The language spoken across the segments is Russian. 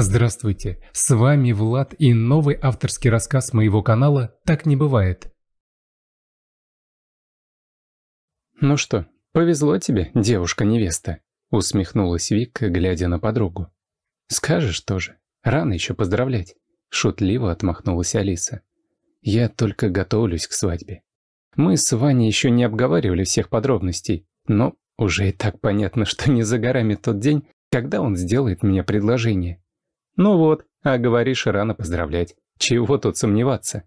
Здравствуйте, с вами Влад и новый авторский рассказ моего канала «Так не бывает». «Ну что, повезло тебе, девушка-невеста», — усмехнулась Вика, глядя на подругу. «Скажешь тоже, рано еще поздравлять», — шутливо отмахнулась Алиса. «Я только готовлюсь к свадьбе. Мы с Ваней еще не обговаривали всех подробностей, но уже и так понятно, что не за горами тот день, когда он сделает мне предложение». «Ну вот, а говоришь, рано поздравлять. Чего тут сомневаться?»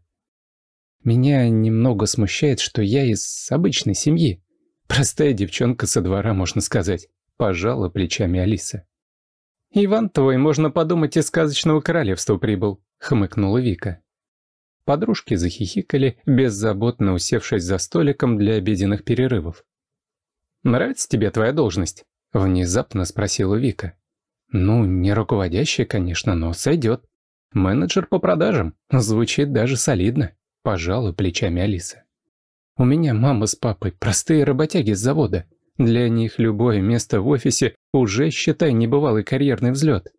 «Меня немного смущает, что я из обычной семьи. Простая девчонка со двора, можно сказать», — пожала плечами Алиса. «Иван твой, можно подумать, из сказочного королевства прибыл», — хмыкнула Вика. Подружки захихикали, беззаботно усевшись за столиком для обеденных перерывов. «Нравится тебе твоя должность?» — внезапно спросила Вика. Ну, не руководящая, конечно, но сойдет. Менеджер по продажам. Звучит даже солидно. Пожалуй, плечами Алиса. У меня мама с папой простые работяги с завода. Для них любое место в офисе уже, считай, небывалый карьерный взлет.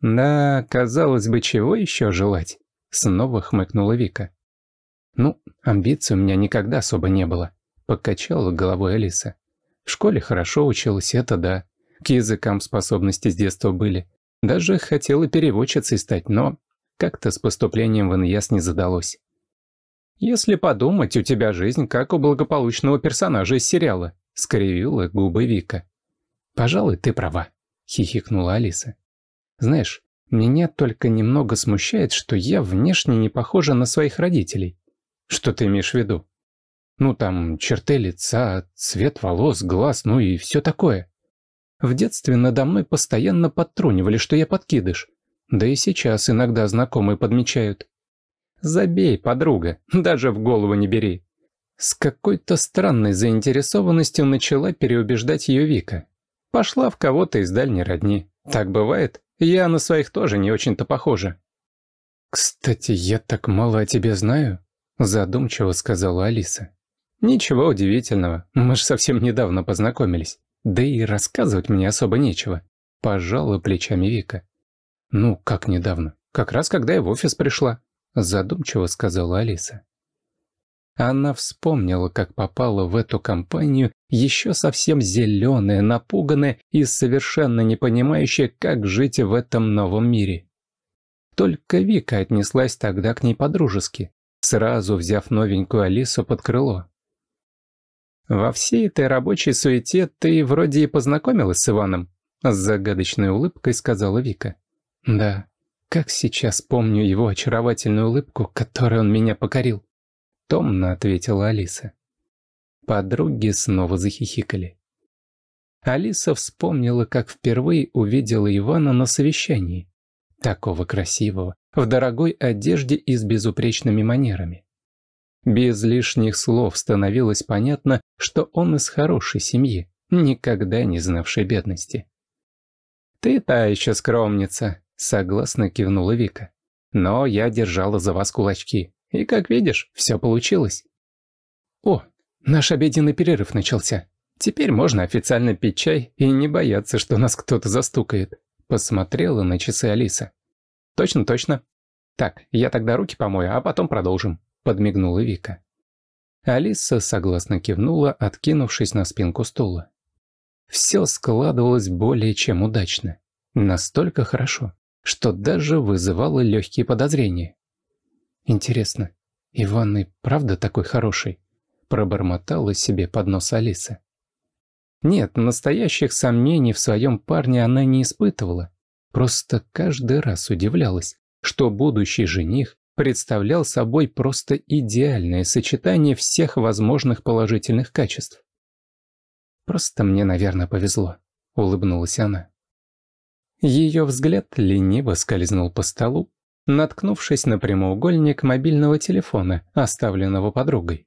Да, казалось бы, чего еще желать? Снова хмыкнула Вика. Ну, амбиций у меня никогда особо не было. Покачала головой Алиса. В школе хорошо училась, это да. К языкам способности с детства были. Даже хотела переводчицей стать, но как-то с поступлением в НИАС не задалось. «Если подумать, у тебя жизнь как у благополучного персонажа из сериала», — скривила губы Вика. «Пожалуй, ты права», — хихикнула Алиса. «Знаешь, меня только немного смущает, что я внешне не похожа на своих родителей. Что ты имеешь в виду? Ну там, черты лица, цвет волос, глаз, ну и все такое. В детстве надо мной постоянно подтрунивали, что я подкидыш. Да и сейчас иногда знакомые подмечают. «Забей, подруга, даже в голову не бери». С какой-то странной заинтересованностью начала переубеждать ее Вика. Пошла в кого-то из дальней родни. Так бывает. Я на своих тоже не очень-то похожа. «Кстати, я так мало о тебе знаю», — задумчиво сказала Алиса. «Ничего удивительного, мы же совсем недавно познакомились. Да и рассказывать мне особо нечего. Пожала плечами Вика. Ну, как недавно. Как раз когда я в офис пришла. Задумчиво сказала Алиса. Она вспомнила, как попала в эту компанию, еще совсем зеленая, напуганная и совершенно не понимающая, как жить в этом новом мире. Только Вика отнеслась тогда к ней по-дружески, сразу взяв новенькую Алису под крыло. Во всей этой рабочей суете ты вроде и познакомилась с Иваном, с загадочной улыбкой сказала Вика. Да, как сейчас помню его очаровательную улыбку, которой он меня покорил. Томно ответила Алиса. Подруги снова захихикали. Алиса вспомнила, как впервые увидела Ивана на совещании. Такого красивого, в дорогой одежде и с безупречными манерами. Без лишних слов становилось понятно, что он из хорошей семьи, никогда не знавшей бедности. «Ты та еще скромница», — согласно кивнула Вика. «Но я держала за вас кулачки, и, как видишь, все получилось». «О, наш обеденный перерыв начался. Теперь можно официально пить чай и не бояться, что нас кто-то застукает», — посмотрела на часы Алиса. «Точно, точно. Так, я тогда руки помою, а потом продолжим» подмигнула Вика. Алиса согласно кивнула, откинувшись на спинку стула. Все складывалось более чем удачно. Настолько хорошо, что даже вызывало легкие подозрения. «Интересно, Иван и правда такой хороший?» – пробормотала себе под нос Алиса. Нет, настоящих сомнений в своем парне она не испытывала. Просто каждый раз удивлялась, что будущий жених представлял собой просто идеальное сочетание всех возможных положительных качеств. «Просто мне, наверное, повезло», — улыбнулась она. Ее взгляд лениво скользнул по столу, наткнувшись на прямоугольник мобильного телефона, оставленного подругой.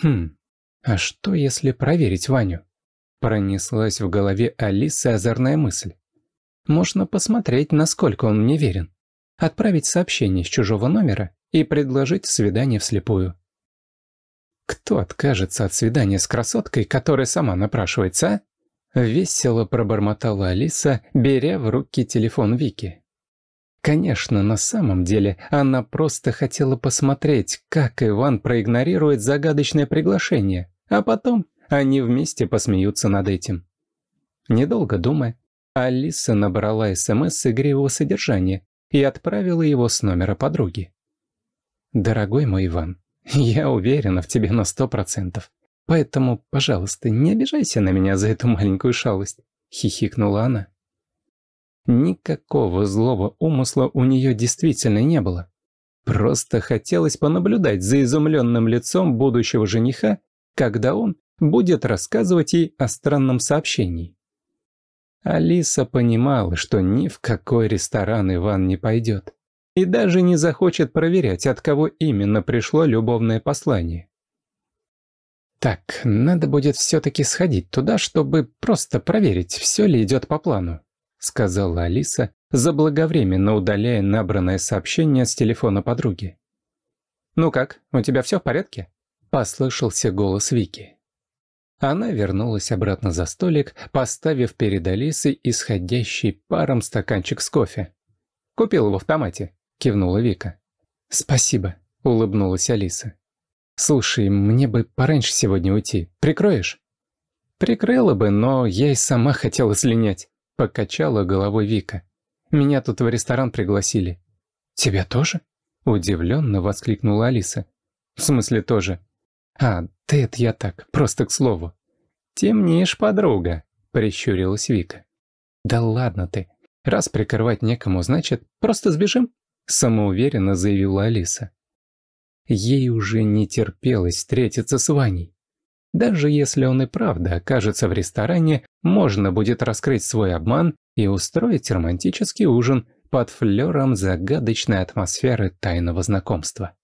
«Хм, а что, если проверить Ваню?» Пронеслась в голове Алисы озорная мысль. «Можно посмотреть, насколько он мне верен» отправить сообщение с чужого номера и предложить свидание вслепую. Кто откажется от свидания с красоткой, которая сама напрашивается, а? Весело пробормотала Алиса, беря в руки телефон Вики. Конечно, на самом деле она просто хотела посмотреть, как Иван проигнорирует загадочное приглашение, а потом они вместе посмеются над этим. Недолго думая, Алиса набрала СМС с игривого содержания и отправила его с номера подруги. «Дорогой мой Иван, я уверена в тебе на сто процентов. Поэтому, пожалуйста, не обижайся на меня за эту маленькую шалость», — хихикнула она. Никакого злого умысла у нее действительно не было. Просто хотелось понаблюдать за изумленным лицом будущего жениха, когда он будет рассказывать ей о странном сообщении. Алиса понимала, что ни в какой ресторан Иван не пойдет. И даже не захочет проверять, от кого именно пришло любовное послание. Так, надо будет все-таки сходить туда, чтобы просто проверить, все ли идет по плану, сказала Алиса, заблаговременно удаляя набранное сообщение с телефона подруги. «Ну как, у тебя все в порядке?» – послышался голос Вики. Она вернулась обратно за столик, поставив перед Алисой исходящий паром стаканчик с кофе. «Купил в автомате», — кивнула Вика. «Спасибо», — улыбнулась Алиса. «Слушай, мне бы пораньше сегодня уйти. Прикроешь?» «Прикрыла бы, но я и сама хотела слинять», — покачала головой Вика. «Меня тут в ресторан пригласили». «Тебя тоже?» — удивленно воскликнула Алиса. «В смысле тоже? «А, да я так, просто к слову». «Темнишь, подруга», — прищурилась Вика. «Да ладно ты. Раз прикрывать некому, значит, просто сбежим?» — самоуверенно заявила Алиса. Ей уже не терпелось встретиться с Ваней. Даже если он и правда окажется в ресторане, можно будет раскрыть свой обман и устроить романтический ужин под флером загадочной атмосферы тайного знакомства.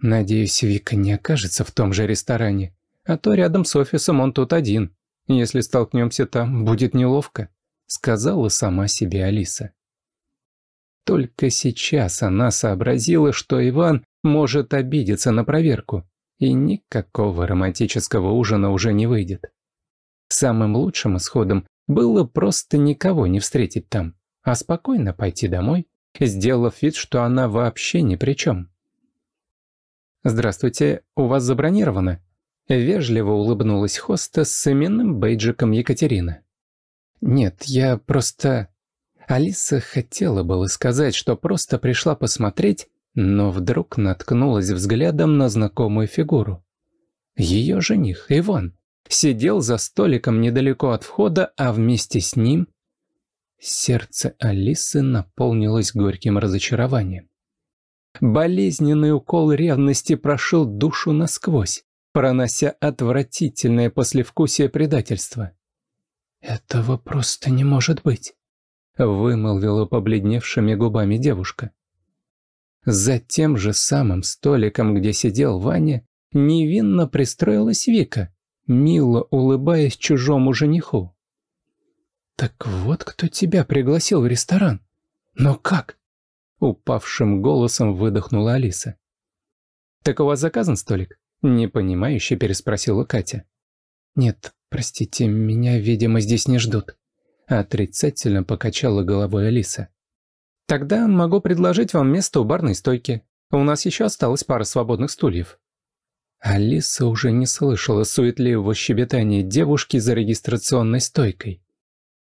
Надеюсь, Вика не окажется в том же ресторане, а то рядом с офисом он тут один. Если столкнемся там, будет неловко», — сказала сама себе Алиса. Только сейчас она сообразила, что Иван может обидеться на проверку, и никакого романтического ужина уже не выйдет. Самым лучшим исходом было просто никого не встретить там, а спокойно пойти домой, сделав вид, что она вообще ни при чем. «Здравствуйте, у вас забронировано?» Вежливо улыбнулась хоста с именным бейджиком Екатерина. «Нет, я просто...» Алиса хотела было сказать, что просто пришла посмотреть, но вдруг наткнулась взглядом на знакомую фигуру. Ее жених, Иван, сидел за столиком недалеко от входа, а вместе с ним... Сердце Алисы наполнилось горьким разочарованием. Болезненный укол ревности прошил душу насквозь, пронося отвратительное послевкусие предательства. «Этого просто не может быть», — вымолвила побледневшими губами девушка. За тем же самым столиком, где сидел Ваня, невинно пристроилась Вика, мило улыбаясь чужому жениху. «Так вот кто тебя пригласил в ресторан. Но как? Упавшим голосом выдохнула Алиса. «Так у вас заказан столик?» Непонимающе переспросила Катя. «Нет, простите, меня, видимо, здесь не ждут». Отрицательно покачала головой Алиса. «Тогда могу предложить вам место у барной стойки. У нас еще осталось пара свободных стульев». Алиса уже не слышала суетливого щебетания девушки за регистрационной стойкой.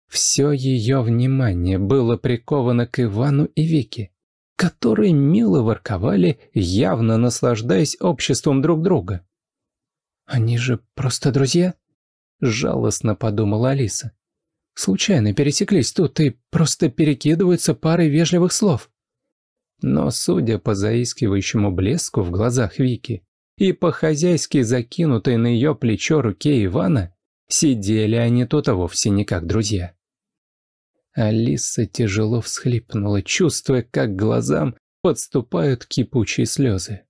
Все ее внимание было приковано к Ивану и Вике которые мило ворковали, явно наслаждаясь обществом друг друга. «Они же просто друзья?» – жалостно подумала Алиса. «Случайно пересеклись тут и просто перекидываются парой вежливых слов». Но, судя по заискивающему блеску в глазах Вики и по-хозяйски закинутой на ее плечо руке Ивана, сидели они тут а вовсе не как друзья. Алиса тяжело всхлипнула, чувствуя, как глазам подступают кипучие слезы.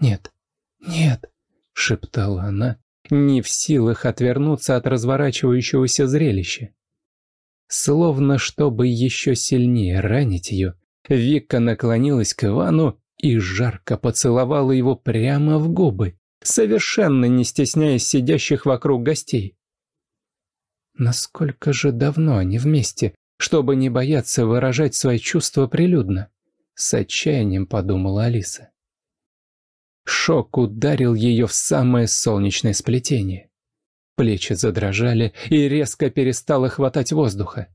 «Нет, нет», — шептала она, не в силах отвернуться от разворачивающегося зрелища. Словно чтобы еще сильнее ранить ее, Вика наклонилась к Ивану и жарко поцеловала его прямо в губы, совершенно не стесняясь сидящих вокруг гостей. Насколько же давно они вместе, чтобы не бояться выражать свои чувства прилюдно? С отчаянием подумала Алиса. Шок ударил ее в самое солнечное сплетение. Плечи задрожали и резко перестало хватать воздуха.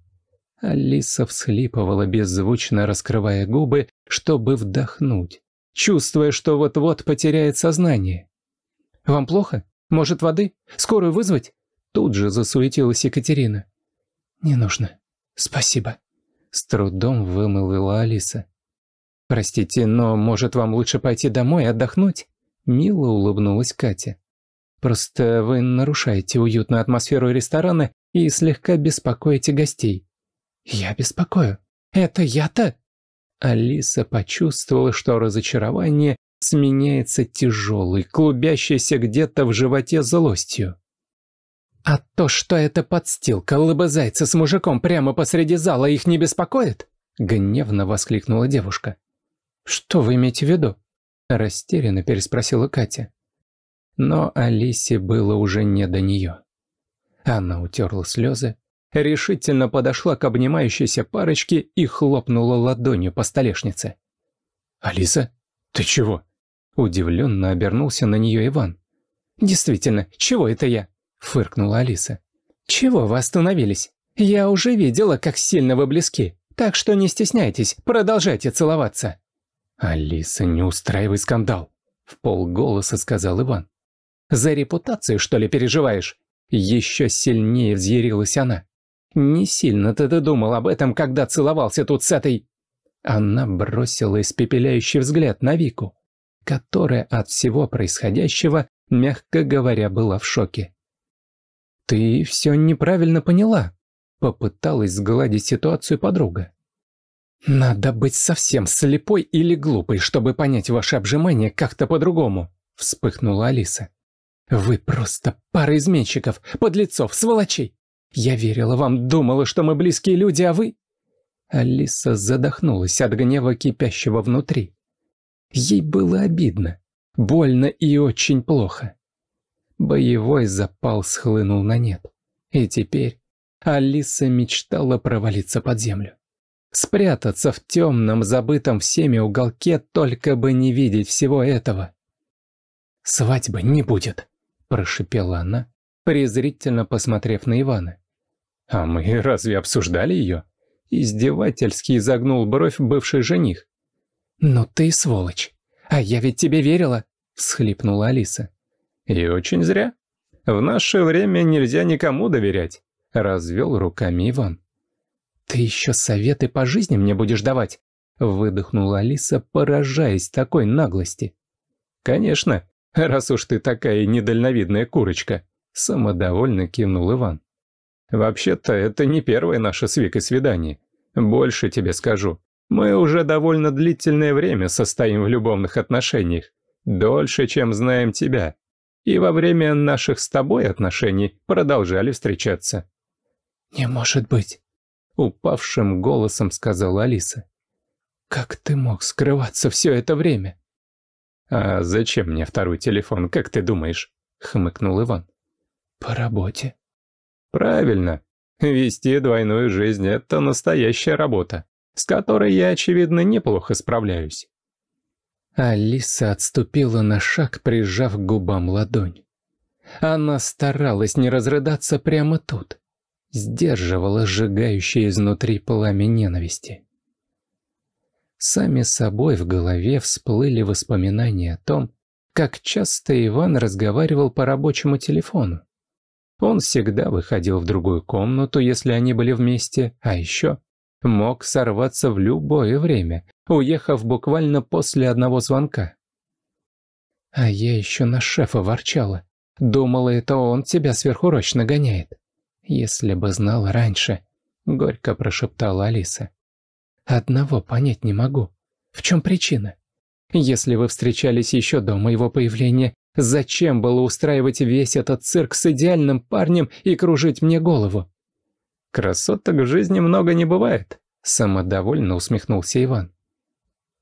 Алиса всхлипывала, беззвучно раскрывая губы, чтобы вдохнуть, чувствуя, что вот-вот потеряет сознание. «Вам плохо? Может, воды? Скорую вызвать?» Тут же засуетилась Екатерина. «Не нужно. Спасибо». С трудом вымылила Алиса. «Простите, но, может, вам лучше пойти домой отдохнуть?» Мило улыбнулась Катя. «Просто вы нарушаете уютную атмосферу ресторана и слегка беспокоите гостей». «Я беспокою. Это я-то?» Алиса почувствовала, что разочарование сменяется тяжелой, клубящейся где-то в животе злостью. А то, что это подстилка лобызается с мужиком прямо посреди зала, их не беспокоит? Гневно воскликнула девушка. Что вы имеете в виду? Растерянно переспросила Катя. Но Алисе было уже не до нее. Она утерла слезы, решительно подошла к обнимающейся парочке и хлопнула ладонью по столешнице. «Алиса, ты чего?» Удивленно обернулся на нее Иван. «Действительно, чего это я?» фыркнула Алиса. «Чего вы остановились? Я уже видела, как сильно вы близки, так что не стесняйтесь, продолжайте целоваться». «Алиса, не устраивай скандал», — в полголоса сказал Иван. «За репутацию, что ли, переживаешь?» Еще сильнее взъярилась она. «Не сильно-то ты думал об этом, когда целовался тут с этой...» Она бросила испепеляющий взгляд на Вику, которая от всего происходящего, мягко говоря, была в шоке. «Ты все неправильно поняла», — попыталась сгладить ситуацию подруга. «Надо быть совсем слепой или глупой, чтобы понять ваше обжимание как-то по-другому», — вспыхнула Алиса. «Вы просто пара изменщиков, подлецов, сволочей! Я верила вам, думала, что мы близкие люди, а вы...» Алиса задохнулась от гнева, кипящего внутри. Ей было обидно, больно и очень плохо. Боевой запал схлынул на нет. И теперь Алиса мечтала провалиться под землю. Спрятаться в темном, забытом всеми уголке, только бы не видеть всего этого. «Свадьбы не будет», – прошипела она, презрительно посмотрев на Ивана. «А мы разве обсуждали ее?» Издевательски изогнул бровь бывший жених. «Ну ты сволочь! А я ведь тебе верила!» – всхлипнула Алиса. И очень зря. В наше время нельзя никому доверять», — развел руками Иван. «Ты еще советы по жизни мне будешь давать?» — выдохнула Алиса, поражаясь такой наглости. «Конечно, раз уж ты такая недальновидная курочка», — самодовольно кивнул Иван. «Вообще-то это не первое наше с Викой свидание. Больше тебе скажу. Мы уже довольно длительное время состоим в любовных отношениях. Дольше, чем знаем тебя и во время наших с тобой отношений продолжали встречаться». «Не может быть», — упавшим голосом сказала Алиса. «Как ты мог скрываться все это время?» «А зачем мне второй телефон, как ты думаешь?» — хмыкнул Иван. «По работе». «Правильно. Вести двойную жизнь — это настоящая работа, с которой я, очевидно, неплохо справляюсь. Алиса отступила на шаг, прижав к губам ладонь. Она старалась не разрыдаться прямо тут, сдерживала сжигающее изнутри пламя ненависти. Сами собой в голове всплыли воспоминания о том, как часто Иван разговаривал по рабочему телефону. Он всегда выходил в другую комнату, если они были вместе, а еще мог сорваться в любое время, уехав буквально после одного звонка. А я еще на шефа ворчала. Думала, это он тебя сверхурочно гоняет. Если бы знала раньше, — горько прошептала Алиса. Одного понять не могу. В чем причина? Если вы встречались еще до моего появления, зачем было устраивать весь этот цирк с идеальным парнем и кружить мне голову? «Красоток в жизни много не бывает», — самодовольно усмехнулся Иван.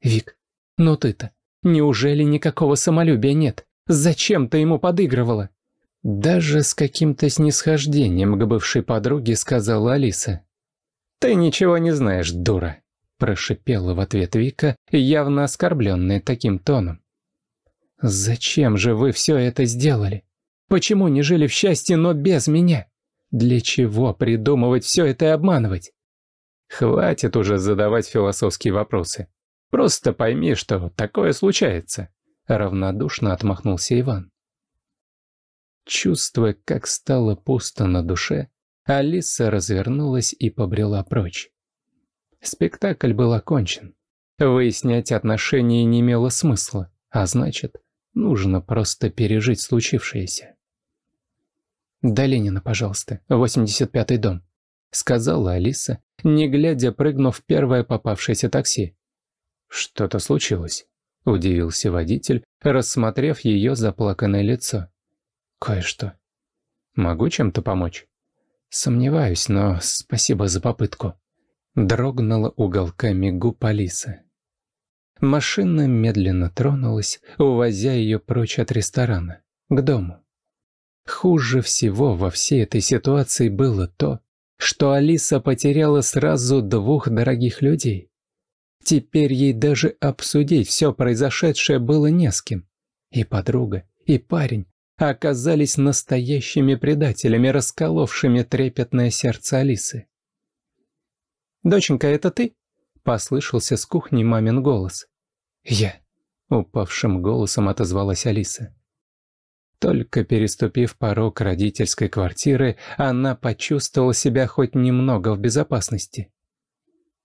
«Вик, ну ты-то, неужели никакого самолюбия нет? Зачем ты ему подыгрывала?» Даже с каким-то снисхождением к бывшей подруге сказала Алиса. «Ты ничего не знаешь, дура», — прошипела в ответ Вика, явно оскорбленная таким тоном. «Зачем же вы все это сделали? Почему не жили в счастье, но без меня?» Для чего придумывать все это и обманывать? Хватит уже задавать философские вопросы. Просто пойми, что такое случается. Равнодушно отмахнулся Иван. Чувствуя, как стало пусто на душе, Алиса развернулась и побрела прочь. Спектакль был окончен. Выяснять отношения не имело смысла, а значит, нужно просто пережить случившееся. «До Ленина, пожалуйста, 85-й дом», — сказала Алиса, не глядя, прыгнув в первое попавшееся такси. «Что-то случилось», — удивился водитель, рассмотрев ее заплаканное лицо. «Кое-что. Могу чем-то помочь?» «Сомневаюсь, но спасибо за попытку». Дрогнула уголками губ Алиса. Машина медленно тронулась, увозя ее прочь от ресторана, к дому. Хуже всего во всей этой ситуации было то, что Алиса потеряла сразу двух дорогих людей. Теперь ей даже обсудить все произошедшее было не с кем. И подруга, и парень оказались настоящими предателями, расколовшими трепетное сердце Алисы. «Доченька, это ты?» — послышался с кухни мамин голос. «Я», — упавшим голосом отозвалась Алиса. Только переступив порог родительской квартиры, она почувствовала себя хоть немного в безопасности.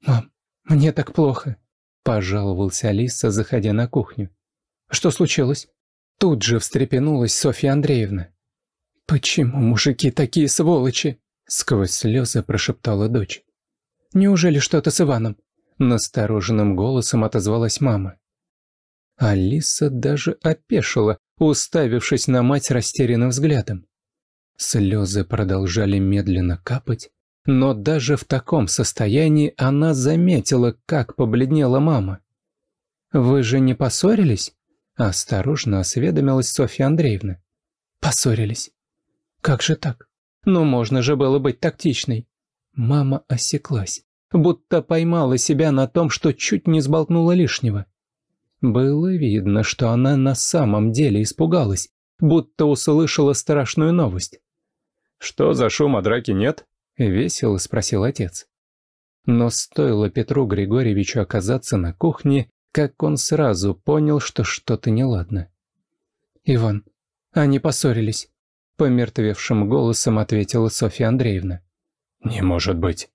«Мам, мне так плохо», – пожаловался Алиса, заходя на кухню. «Что случилось?» Тут же встрепенулась Софья Андреевна. «Почему мужики такие сволочи?» – сквозь слезы прошептала дочь. «Неужели что-то с Иваном?» – настороженным голосом отозвалась мама. Алиса даже опешила, уставившись на мать растерянным взглядом. Слезы продолжали медленно капать, но даже в таком состоянии она заметила, как побледнела мама. «Вы же не поссорились?» – осторожно осведомилась Софья Андреевна. «Поссорились. Как же так? Ну можно же было быть тактичной». Мама осеклась, будто поймала себя на том, что чуть не сболтнула лишнего. Было видно, что она на самом деле испугалась, будто услышала страшную новость. «Что за шум, а драки нет?» — весело спросил отец. Но стоило Петру Григорьевичу оказаться на кухне, как он сразу понял, что что-то неладно. «Иван, они поссорились», — помертвевшим голосом ответила Софья Андреевна. «Не может быть».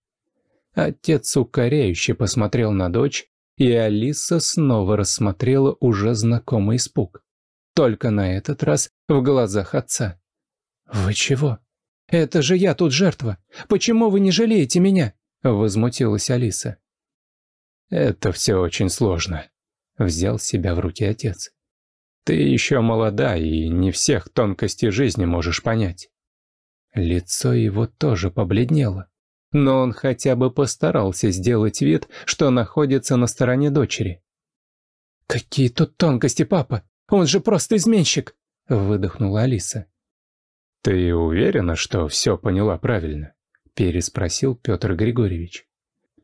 Отец укоряюще посмотрел на дочь, и Алиса снова рассмотрела уже знакомый испуг. Только на этот раз в глазах отца. «Вы чего? Это же я тут жертва! Почему вы не жалеете меня?» — возмутилась Алиса. «Это все очень сложно», — взял себя в руки отец. «Ты еще молода и не всех тонкостей жизни можешь понять». Лицо его тоже побледнело но он хотя бы постарался сделать вид, что находится на стороне дочери. «Какие тут тонкости, папа! Он же просто изменщик!» — выдохнула Алиса. «Ты уверена, что все поняла правильно?» — переспросил Петр Григорьевич.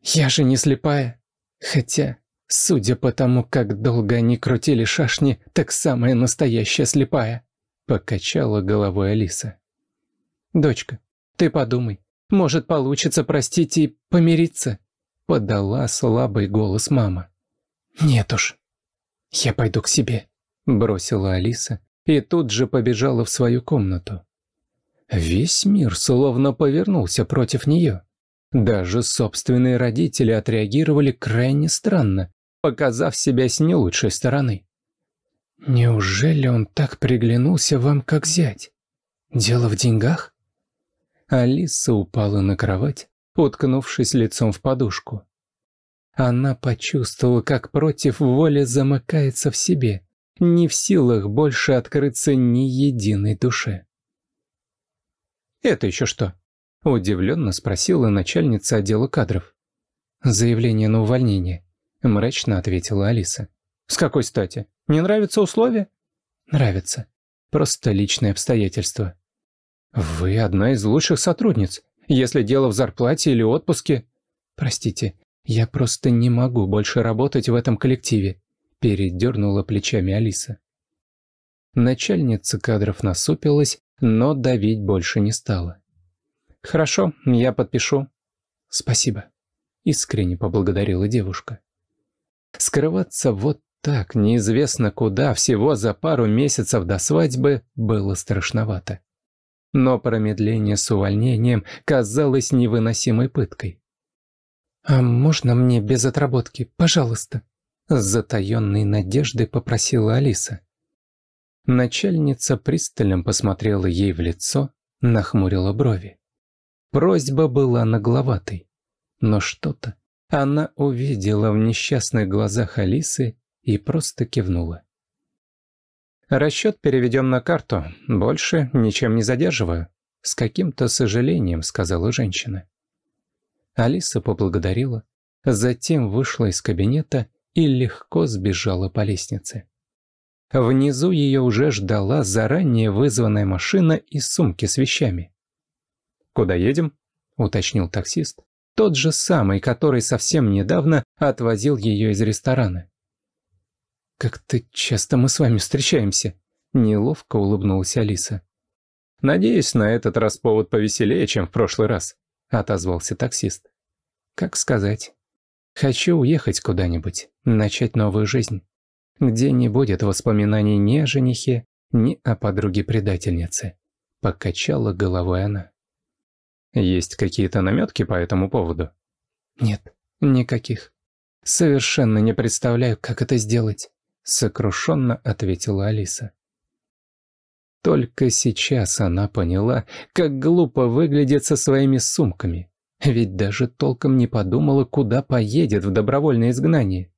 «Я же не слепая. Хотя, судя по тому, как долго они крутили шашни, так самая настоящая слепая», — покачала головой Алиса. «Дочка, ты подумай. Может, получится простить и помириться?» Подала слабый голос мама. «Нет уж, я пойду к себе», — бросила Алиса и тут же побежала в свою комнату. Весь мир словно повернулся против нее. Даже собственные родители отреагировали крайне странно, показав себя с не лучшей стороны. «Неужели он так приглянулся вам, как зять? Дело в деньгах?» Алиса упала на кровать, уткнувшись лицом в подушку. Она почувствовала, как против воли замыкается в себе, не в силах больше открыться ни единой душе. «Это еще что?» – удивленно спросила начальница отдела кадров. «Заявление на увольнение», – мрачно ответила Алиса. «С какой стати? Не нравятся условия?» «Нравятся. Просто личные обстоятельства. Вы одна из лучших сотрудниц, если дело в зарплате или отпуске. Простите, я просто не могу больше работать в этом коллективе, передернула плечами Алиса. Начальница кадров насупилась, но давить больше не стала. «Хорошо, я подпишу». «Спасибо», — искренне поблагодарила девушка. Скрываться вот так, неизвестно куда, всего за пару месяцев до свадьбы, было страшновато но промедление с увольнением казалось невыносимой пыткой. «А можно мне без отработки, пожалуйста?» С затаённой надеждой попросила Алиса. Начальница пристально посмотрела ей в лицо, нахмурила брови. Просьба была нагловатой, но что-то она увидела в несчастных глазах Алисы и просто кивнула. Расчет переведем на карту, больше ничем не задерживаю. С каким-то сожалением сказала женщина. Алиса поблагодарила, затем вышла из кабинета и легко сбежала по лестнице. Внизу ее уже ждала заранее вызванная машина и сумки с вещами. «Куда едем?» – уточнил таксист. Тот же самый, который совсем недавно отвозил ее из ресторана. «Как-то часто мы с вами встречаемся», — неловко улыбнулась Алиса. «Надеюсь, на этот раз повод повеселее, чем в прошлый раз», — отозвался таксист. «Как сказать. Хочу уехать куда-нибудь, начать новую жизнь, где не будет воспоминаний ни о женихе, ни о подруге-предательнице», — покачала головой она. «Есть какие-то наметки по этому поводу?» «Нет, никаких. Совершенно не представляю, как это сделать сокрушенно ответила Алиса. Только сейчас она поняла, как глупо выглядит со своими сумками, ведь даже толком не подумала, куда поедет в добровольное изгнание.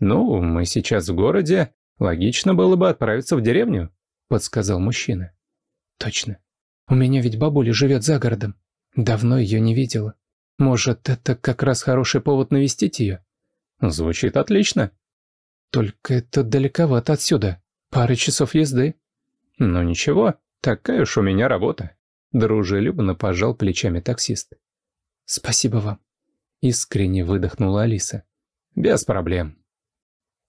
«Ну, мы сейчас в городе, логично было бы отправиться в деревню», — подсказал мужчина. «Точно. У меня ведь бабуля живет за городом. Давно ее не видела. Может, это как раз хороший повод навестить ее?» «Звучит отлично», только это далековато отсюда. пары часов езды. Ну ничего, такая уж у меня работа. Дружелюбно пожал плечами таксист. Спасибо вам. Искренне выдохнула Алиса. Без проблем.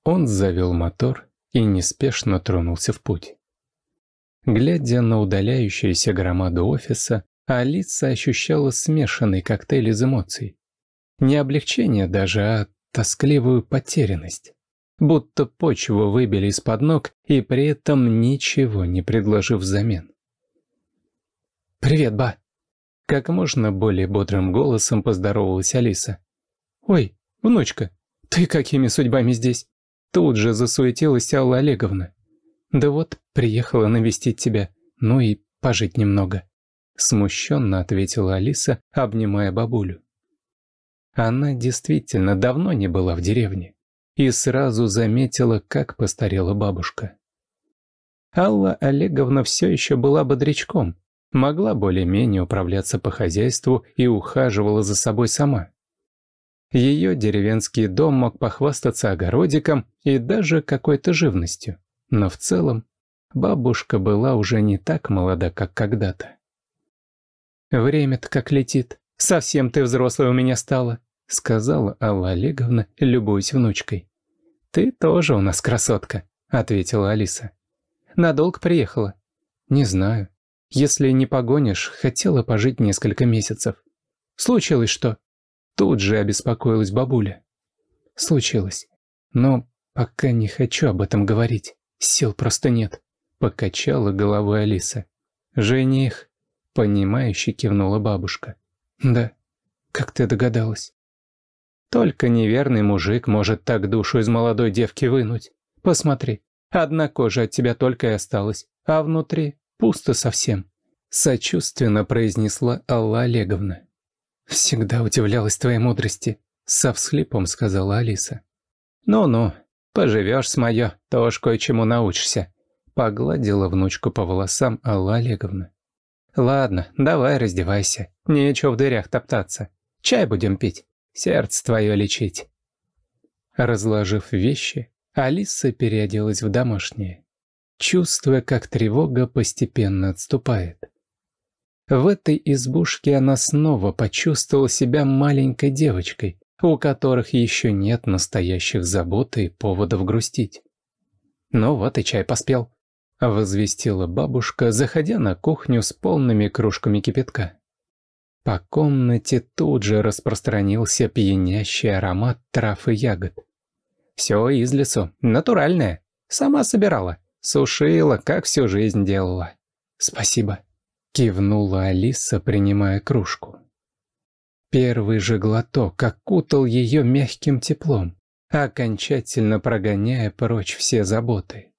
Он завел мотор и неспешно тронулся в путь. Глядя на удаляющуюся громаду офиса, Алиса ощущала смешанный коктейль из эмоций. Не облегчение даже, а тоскливую потерянность будто почву выбили из-под ног и при этом ничего не предложив взамен. «Привет, ба!» Как можно более бодрым голосом поздоровалась Алиса. «Ой, внучка, ты какими судьбами здесь?» Тут же засуетилась Алла Олеговна. «Да вот, приехала навестить тебя, ну и пожить немного», — смущенно ответила Алиса, обнимая бабулю. Она действительно давно не была в деревне и сразу заметила, как постарела бабушка. Алла Олеговна все еще была бодрячком, могла более-менее управляться по хозяйству и ухаживала за собой сама. Ее деревенский дом мог похвастаться огородиком и даже какой-то живностью, но в целом бабушка была уже не так молода, как когда-то. «Время-то как летит, совсем ты взрослой у меня стала», сказала Алла Олеговна, любуясь внучкой. «Ты тоже у нас красотка», — ответила Алиса. «Надолго приехала?» «Не знаю. Если не погонишь, хотела пожить несколько месяцев». «Случилось что?» Тут же обеспокоилась бабуля. «Случилось. Но пока не хочу об этом говорить. Сил просто нет», — покачала головой Алиса. «Жених», — понимающе кивнула бабушка. «Да, как ты догадалась?» Только неверный мужик может так душу из молодой девки вынуть. Посмотри, одна кожа от тебя только и осталась, а внутри пусто совсем», — сочувственно произнесла Алла Олеговна. «Всегда удивлялась твоей мудрости», — со всхлипом сказала Алиса. «Ну-ну, поживешь с моё, тоже кое-чему научишься», — погладила внучку по волосам Алла Олеговна. «Ладно, давай раздевайся, нечего в дырях топтаться. Чай будем пить» сердце твое лечить». Разложив вещи, Алиса переоделась в домашнее, чувствуя, как тревога постепенно отступает. В этой избушке она снова почувствовала себя маленькой девочкой, у которых еще нет настоящих забот и поводов грустить. «Ну вот и чай поспел», — возвестила бабушка, заходя на кухню с полными кружками кипятка. По комнате тут же распространился пьянящий аромат трав и ягод. Все из лесу, натуральное. Сама собирала, сушила, как всю жизнь делала. «Спасибо», — кивнула Алиса, принимая кружку. Первый же глоток окутал ее мягким теплом, окончательно прогоняя прочь все заботы.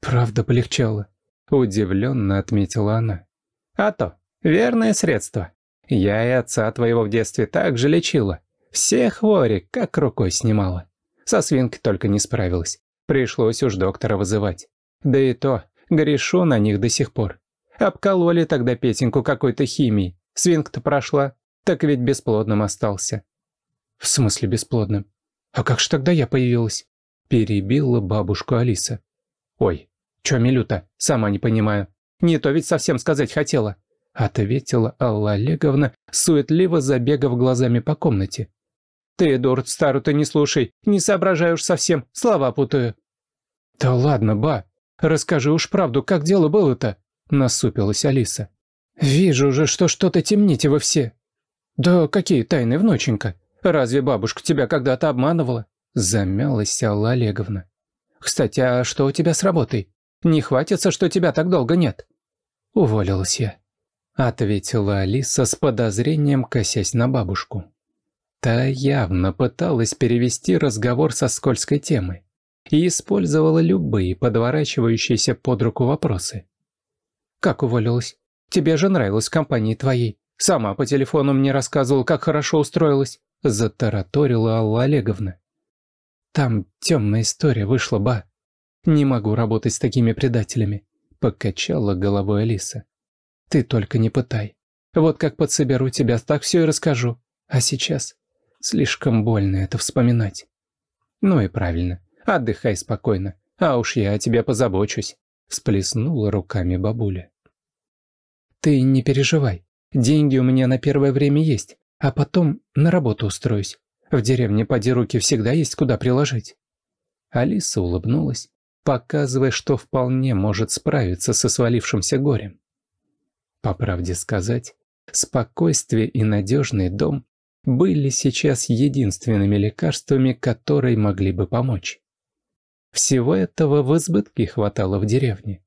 «Правда полегчало», — удивленно отметила она. «А то, верное средство», я и отца твоего в детстве так же лечила. Все хвори как рукой снимала. Со свинкой только не справилась. Пришлось уж доктора вызывать. Да и то, грешу на них до сих пор. Обкололи тогда Петеньку какой-то химией. Свинка-то прошла, так ведь бесплодным остался. В смысле бесплодным? А как же тогда я появилась? Перебила бабушку Алиса. Ой, чё милю-то? Сама не понимаю. Не то ведь совсем сказать хотела ответила Алла Олеговна, суетливо забегав глазами по комнате. «Ты, Эдуард, стару-то не слушай, не соображаешь уж совсем, слова путаю». «Да ладно, ба, расскажи уж правду, как дело было-то?» – насупилась Алиса. «Вижу же, что что-то темните вы все». «Да какие тайны, внученька? Разве бабушка тебя когда-то обманывала?» – замялась Алла Олеговна. «Кстати, а что у тебя с работой? Не хватится, что тебя так долго нет?» Уволилась я. – ответила Алиса с подозрением, косясь на бабушку. Та явно пыталась перевести разговор со скользкой темы и использовала любые подворачивающиеся под руку вопросы. «Как уволилась? Тебе же нравилось в компании твоей. Сама по телефону мне рассказывала, как хорошо устроилась», – затараторила Алла Олеговна. «Там темная история вышла, ба. Не могу работать с такими предателями», – покачала головой Алиса. Ты только не пытай. Вот как подсоберу тебя, так все и расскажу. А сейчас слишком больно это вспоминать. Ну и правильно. Отдыхай спокойно, а уж я о тебе позабочусь. Сплеснула руками бабуля. Ты не переживай. Деньги у меня на первое время есть, а потом на работу устроюсь. В деревне поди руки всегда есть куда приложить. Алиса улыбнулась, показывая, что вполне может справиться со свалившимся горем. По правде сказать, спокойствие и надежный дом были сейчас единственными лекарствами, которые могли бы помочь. Всего этого в избытке хватало в деревне.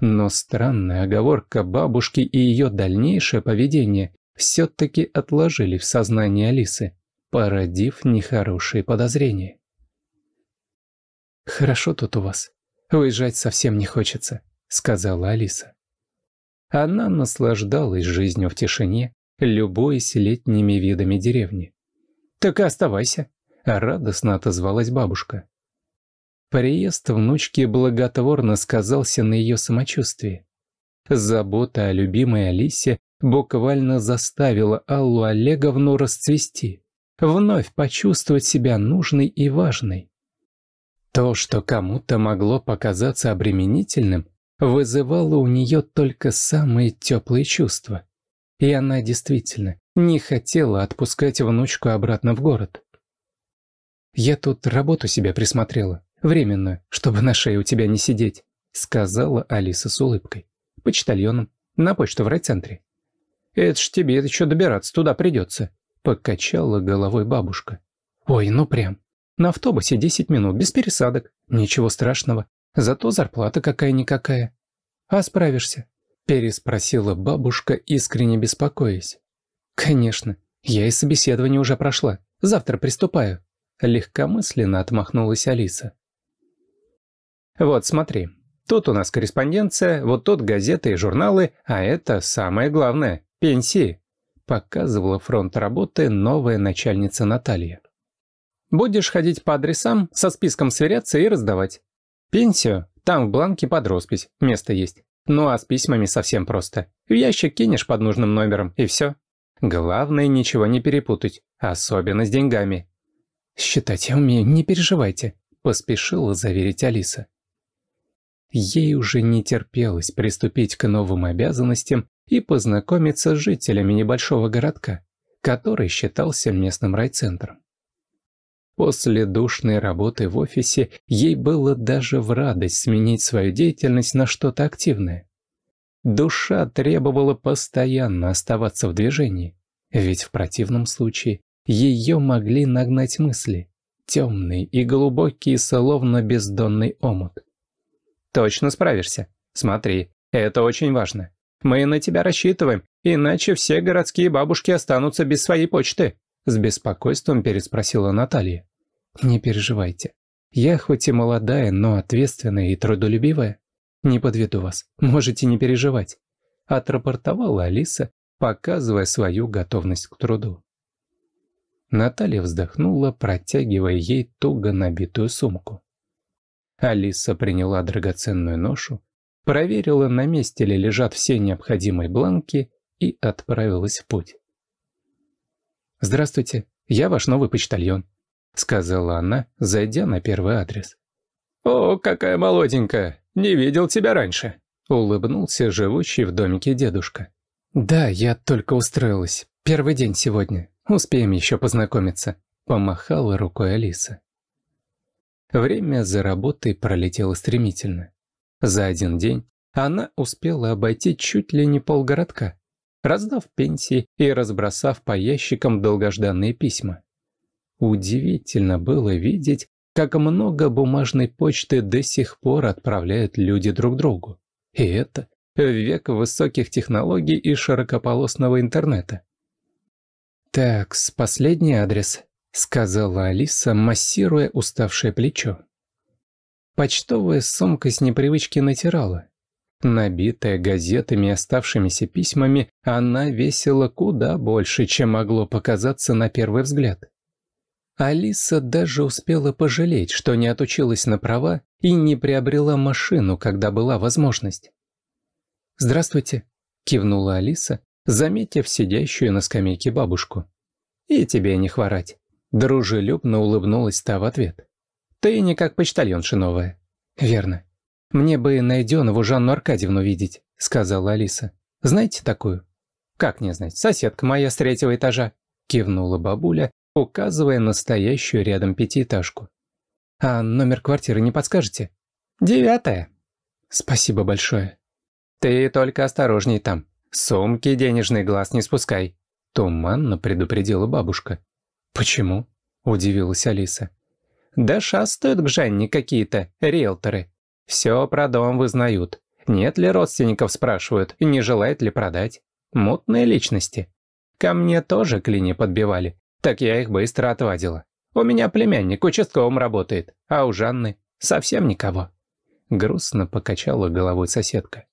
Но странная оговорка бабушки и ее дальнейшее поведение все-таки отложили в сознании Алисы, породив нехорошие подозрения. «Хорошо тут у вас. Уезжать совсем не хочется», — сказала Алиса. Она наслаждалась жизнью в тишине, любуясь летними видами деревни. «Так и оставайся», — радостно отозвалась бабушка. Приезд внучки благотворно сказался на ее самочувствии. Забота о любимой Алисе буквально заставила Аллу Олеговну расцвести, вновь почувствовать себя нужной и важной. То, что кому-то могло показаться обременительным, вызывало у нее только самые теплые чувства. И она действительно не хотела отпускать внучку обратно в город. «Я тут работу себе присмотрела, временную, чтобы на шее у тебя не сидеть», сказала Алиса с улыбкой. «Почтальоном, на почту в райцентре». «Это ж тебе еще добираться туда придется», покачала головой бабушка. «Ой, ну прям. На автобусе 10 минут, без пересадок. Ничего страшного. Зато зарплата какая-никакая. А справишься?» Переспросила бабушка, искренне беспокоясь. «Конечно. Я и собеседование уже прошла. Завтра приступаю». Легкомысленно отмахнулась Алиса. «Вот, смотри. Тут у нас корреспонденция, вот тут газеты и журналы, а это самое главное – пенсии», – показывала фронт работы новая начальница Наталья. «Будешь ходить по адресам, со списком сверяться и раздавать. Пенсию там в бланке под роспись, место есть. Ну а с письмами совсем просто. В ящик кинешь под нужным номером, и все. Главное ничего не перепутать, особенно с деньгами. «Считать а я умею, не переживайте», – поспешила заверить Алиса. Ей уже не терпелось приступить к новым обязанностям и познакомиться с жителями небольшого городка, который считался местным райцентром. После душной работы в офисе ей было даже в радость сменить свою деятельность на что-то активное. Душа требовала постоянно оставаться в движении, ведь в противном случае ее могли нагнать мысли, темные и глубокие, словно бездонный омут. «Точно справишься. Смотри, это очень важно. Мы на тебя рассчитываем, иначе все городские бабушки останутся без своей почты». С беспокойством переспросила Наталья. «Не переживайте. Я хоть и молодая, но ответственная и трудолюбивая. Не подведу вас, можете не переживать», – отрапортовала Алиса, показывая свою готовность к труду. Наталья вздохнула, протягивая ей туго набитую сумку. Алиса приняла драгоценную ношу, проверила, на месте ли лежат все необходимые бланки и отправилась в путь. «Здравствуйте, я ваш новый почтальон», — сказала она, зайдя на первый адрес. «О, какая молоденькая! Не видел тебя раньше!» — улыбнулся живущий в домике дедушка. «Да, я только устроилась. Первый день сегодня. Успеем еще познакомиться», — помахала рукой Алиса. Время за работой пролетело стремительно. За один день она успела обойти чуть ли не полгородка раздав пенсии и разбросав по ящикам долгожданные письма. Удивительно было видеть, как много бумажной почты до сих пор отправляют люди друг другу. И это в век высоких технологий и широкополосного интернета. «Так, последний адрес», — сказала Алиса, массируя уставшее плечо. Почтовая сумка с непривычки натирала. Набитая газетами и оставшимися письмами, она весила куда больше, чем могло показаться на первый взгляд. Алиса даже успела пожалеть, что не отучилась на права и не приобрела машину, когда была возможность. «Здравствуйте», – кивнула Алиса, заметив сидящую на скамейке бабушку. «И тебе не хворать», – дружелюбно улыбнулась та в ответ. «Ты не как почтальонша новая». «Верно. «Мне бы Найденову Жанну Аркадьевну видеть», — сказала Алиса. «Знаете такую?» «Как не знать, соседка моя с третьего этажа», — кивнула бабуля, указывая на стоящую рядом пятиэтажку. «А номер квартиры не подскажете?» «Девятая». «Спасибо большое». «Ты только осторожней там. Сумки денежный глаз не спускай», — туманно предупредила бабушка. «Почему?» — удивилась Алиса. «Да шастают к Жанне какие-то риэлторы», все про дом вызнают. Нет ли родственников, спрашивают, не желает ли продать. Мутные личности. Ко мне тоже клини подбивали, так я их быстро отвадила. У меня племянник участковым работает, а у Жанны совсем никого. Грустно покачала головой соседка.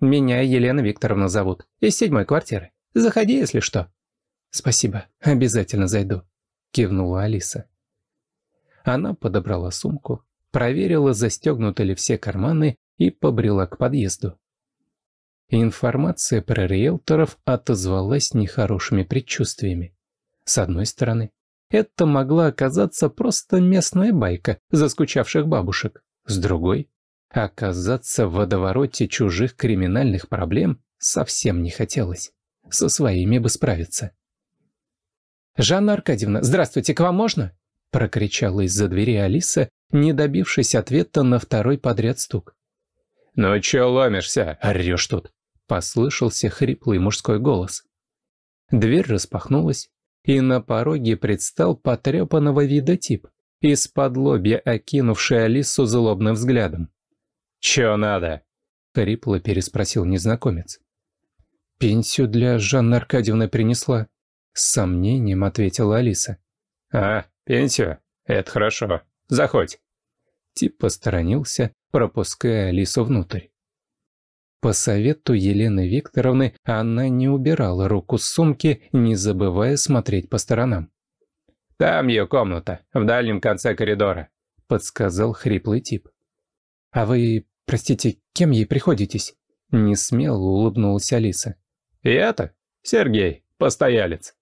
«Меня Елена Викторовна зовут, из седьмой квартиры. Заходи, если что». «Спасибо, обязательно зайду», — кивнула Алиса. Она подобрала сумку, проверила, застегнуты ли все карманы, и побрела к подъезду. Информация про риэлторов отозвалась нехорошими предчувствиями. С одной стороны, это могла оказаться просто местная байка заскучавших бабушек. С другой, оказаться в водовороте чужих криминальных проблем совсем не хотелось. Со своими бы справиться. «Жанна Аркадьевна, здравствуйте, к вам можно?» прокричала из-за двери Алиса, не добившись ответа на второй подряд стук. «Ну чё ломишься? Орёшь тут!» — послышался хриплый мужской голос. Дверь распахнулась, и на пороге предстал потрепанного вида тип, из-под лобья окинувший Алису злобным взглядом. «Чё надо?» — хрипло переспросил незнакомец. «Пенсию для Жанны Аркадьевны принесла», — с сомнением ответила Алиса. «А, Пенсию? Это хорошо. Заходь». Тип посторонился, пропуская Алису внутрь. По совету Елены Викторовны она не убирала руку с сумки, не забывая смотреть по сторонам. «Там ее комната, в дальнем конце коридора», — подсказал хриплый тип. «А вы, простите, кем ей приходитесь?» — несмело улыбнулась Алиса. «И это? Сергей, постоялец».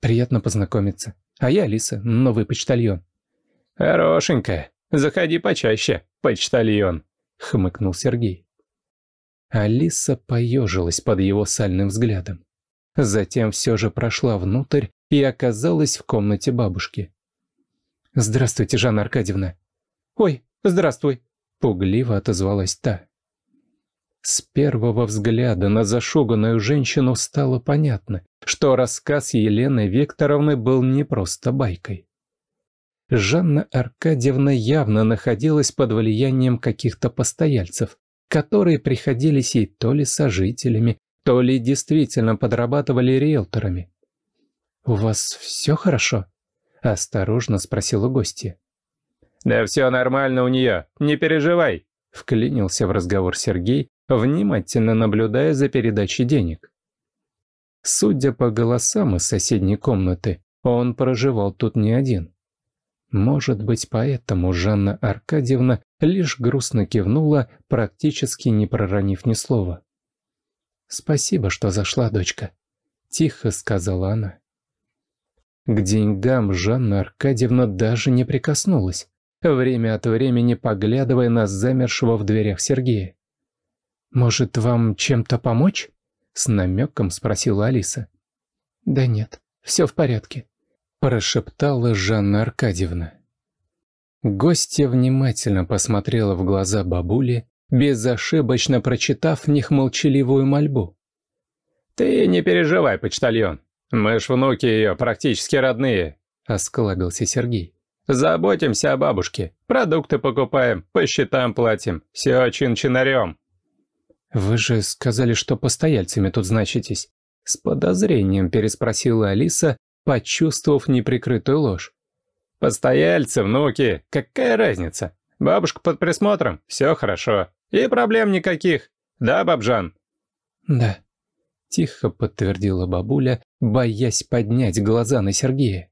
«Приятно познакомиться», а я Алиса, новый почтальон. «Хорошенько. Заходи почаще, почтальон», — хмыкнул Сергей. Алиса поежилась под его сальным взглядом. Затем все же прошла внутрь и оказалась в комнате бабушки. «Здравствуйте, Жанна Аркадьевна». «Ой, здравствуй», — пугливо отозвалась та. С первого взгляда на зашуганную женщину стало понятно, что рассказ Елены Викторовны был не просто байкой. Жанна Аркадьевна явно находилась под влиянием каких-то постояльцев, которые приходились ей то ли сожителями, то ли действительно подрабатывали риэлторами. «У вас все хорошо?» – осторожно спросила гостья. «Да все нормально у нее, не переживай», – вклинился в разговор Сергей, внимательно наблюдая за передачей денег. Судя по голосам из соседней комнаты, он проживал тут не один. Может быть, поэтому Жанна Аркадьевна лишь грустно кивнула, практически не проронив ни слова. «Спасибо, что зашла, дочка», — тихо сказала она. К деньгам Жанна Аркадьевна даже не прикоснулась, время от времени поглядывая на замершего в дверях Сергея. «Может, вам чем-то помочь?» — с намеком спросила Алиса. «Да нет, все в порядке», — прошептала Жанна Аркадьевна. Гостья внимательно посмотрела в глаза бабули, безошибочно прочитав в них молчаливую мольбу. «Ты не переживай, почтальон. Мы ж внуки ее, практически родные», — осклабился Сергей. «Заботимся о бабушке, продукты покупаем, по счетам платим, все чин-чинарем». «Вы же сказали, что постояльцами тут значитесь?» С подозрением переспросила Алиса, почувствовав неприкрытую ложь. «Постояльцы, внуки, какая разница? Бабушка под присмотром, все хорошо. И проблем никаких. Да, бабжан?» «Да», — тихо подтвердила бабуля, боясь поднять глаза на Сергея.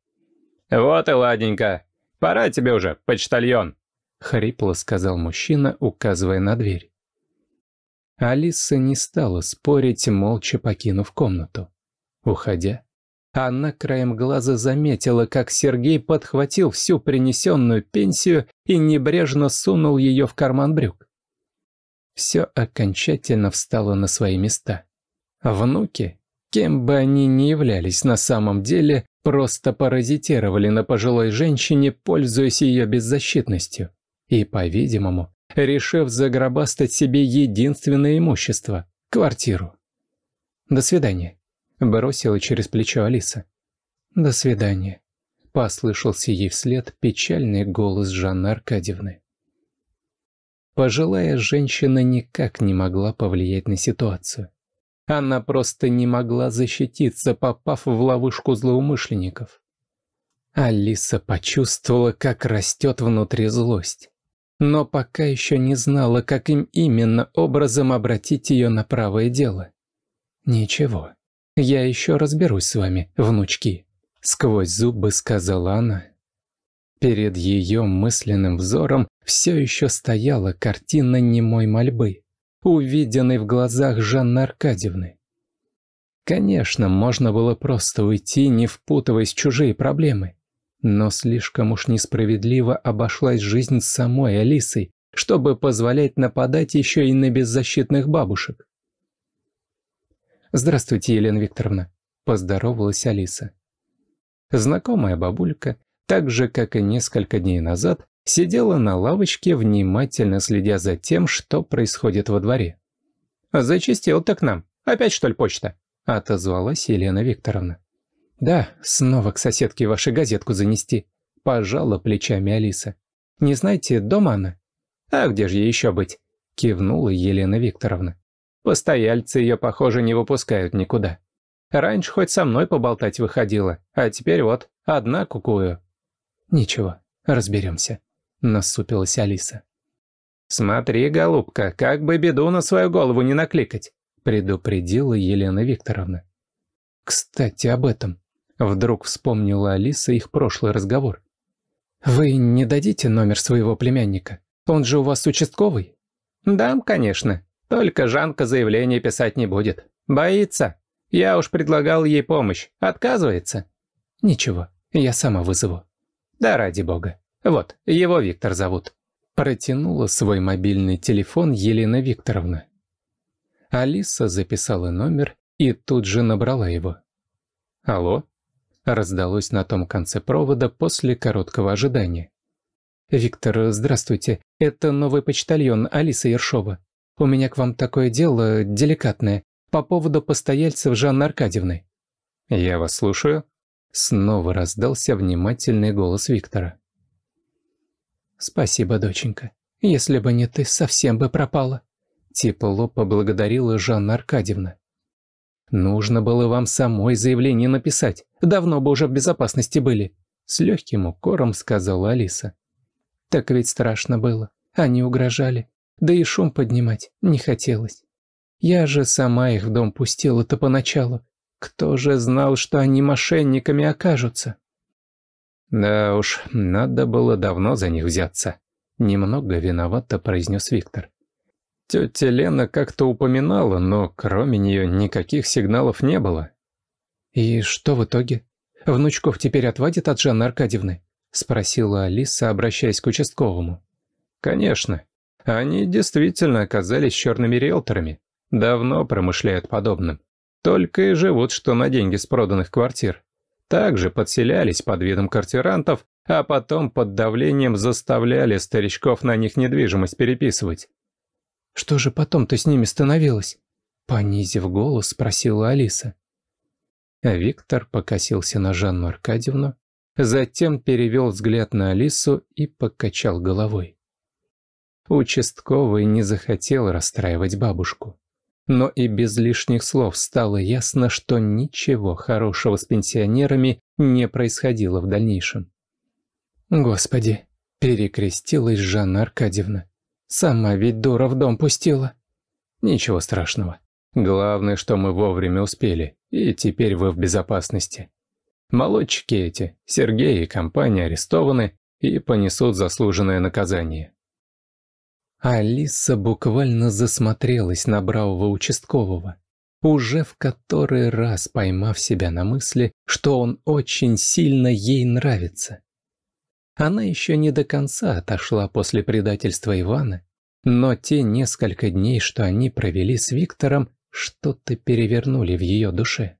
«Вот и ладненько. Пора тебе уже, почтальон», — хрипло сказал мужчина, указывая на дверь. Алиса не стала спорить, молча покинув комнату. Уходя, она краем глаза заметила, как Сергей подхватил всю принесенную пенсию и небрежно сунул ее в карман брюк. Все окончательно встало на свои места. Внуки, кем бы они ни являлись на самом деле, просто паразитировали на пожилой женщине, пользуясь ее беззащитностью. И, по-видимому, решив загробастать себе единственное имущество – квартиру. «До свидания», – бросила через плечо Алиса. «До свидания», – послышался ей вслед печальный голос Жанны Аркадьевны. Пожилая женщина никак не могла повлиять на ситуацию. Она просто не могла защититься, попав в ловушку злоумышленников. Алиса почувствовала, как растет внутри злость но пока еще не знала, каким именно образом обратить ее на правое дело. «Ничего, я еще разберусь с вами, внучки», — сквозь зубы сказала она. Перед ее мысленным взором все еще стояла картина немой мольбы, увиденной в глазах Жанны Аркадьевны. Конечно, можно было просто уйти, не впутываясь в чужие проблемы. Но слишком уж несправедливо обошлась жизнь с самой Алисой, чтобы позволять нападать еще и на беззащитных бабушек. «Здравствуйте, Елена Викторовна», – поздоровалась Алиса. Знакомая бабулька, так же, как и несколько дней назад, сидела на лавочке, внимательно следя за тем, что происходит во дворе. «Зачистил-то к нам. Опять, что ли, почта?» – отозвалась Елена Викторовна. «Да, снова к соседке вашей газетку занести», – пожала плечами Алиса. «Не знаете, дома она?» «А где же ей еще быть?» – кивнула Елена Викторовна. «Постояльцы ее, похоже, не выпускают никуда. Раньше хоть со мной поболтать выходила, а теперь вот, одна кукую». «Ничего, разберемся», – насупилась Алиса. «Смотри, голубка, как бы беду на свою голову не накликать», – предупредила Елена Викторовна. «Кстати, об этом. Вдруг вспомнила Алиса их прошлый разговор. «Вы не дадите номер своего племянника? Он же у вас участковый?» «Дам, конечно. Только Жанка заявление писать не будет. Боится. Я уж предлагал ей помощь. Отказывается?» «Ничего, я сама вызову». «Да ради бога. Вот, его Виктор зовут». Протянула свой мобильный телефон Елена Викторовна. Алиса записала номер и тут же набрала его. «Алло?» раздалось на том конце провода после короткого ожидания. «Виктор, здравствуйте. Это новый почтальон Алиса Ершова. У меня к вам такое дело деликатное по поводу постояльцев Жанны Аркадьевны». «Я вас слушаю», — снова раздался внимательный голос Виктора. «Спасибо, доченька. Если бы не ты, совсем бы пропала», — тепло поблагодарила Жанна Аркадьевна. «Нужно было вам самой заявление написать. Давно бы уже в безопасности были», — с легким укором сказала Алиса. «Так ведь страшно было. Они угрожали. Да и шум поднимать не хотелось. Я же сама их в дом пустила-то поначалу. Кто же знал, что они мошенниками окажутся?» «Да уж, надо было давно за них взяться», — немного виновато произнес Виктор. Тетя Лена как-то упоминала, но кроме нее никаких сигналов не было. «И что в итоге? Внучков теперь отвадит от Жанны Аркадьевны?» – спросила Алиса, обращаясь к участковому. «Конечно. Они действительно оказались черными риэлторами. Давно промышляют подобным. Только и живут, что на деньги с проданных квартир. Также подселялись под видом квартирантов, а потом под давлением заставляли старичков на них недвижимость переписывать. «Что же потом-то с ними становилось?» Понизив голос, спросила Алиса. А Виктор покосился на Жанну Аркадьевну, затем перевел взгляд на Алису и покачал головой. Участковый не захотел расстраивать бабушку. Но и без лишних слов стало ясно, что ничего хорошего с пенсионерами не происходило в дальнейшем. «Господи!» – перекрестилась Жанна Аркадьевна. «Сама ведь дура в дом пустила!» «Ничего страшного. Главное, что мы вовремя успели и теперь вы в безопасности. Молодчики эти, Сергей и компания арестованы и понесут заслуженное наказание. Алиса буквально засмотрелась на бравого участкового, уже в который раз поймав себя на мысли, что он очень сильно ей нравится. Она еще не до конца отошла после предательства Ивана, но те несколько дней, что они провели с Виктором, что-то перевернули в ее душе.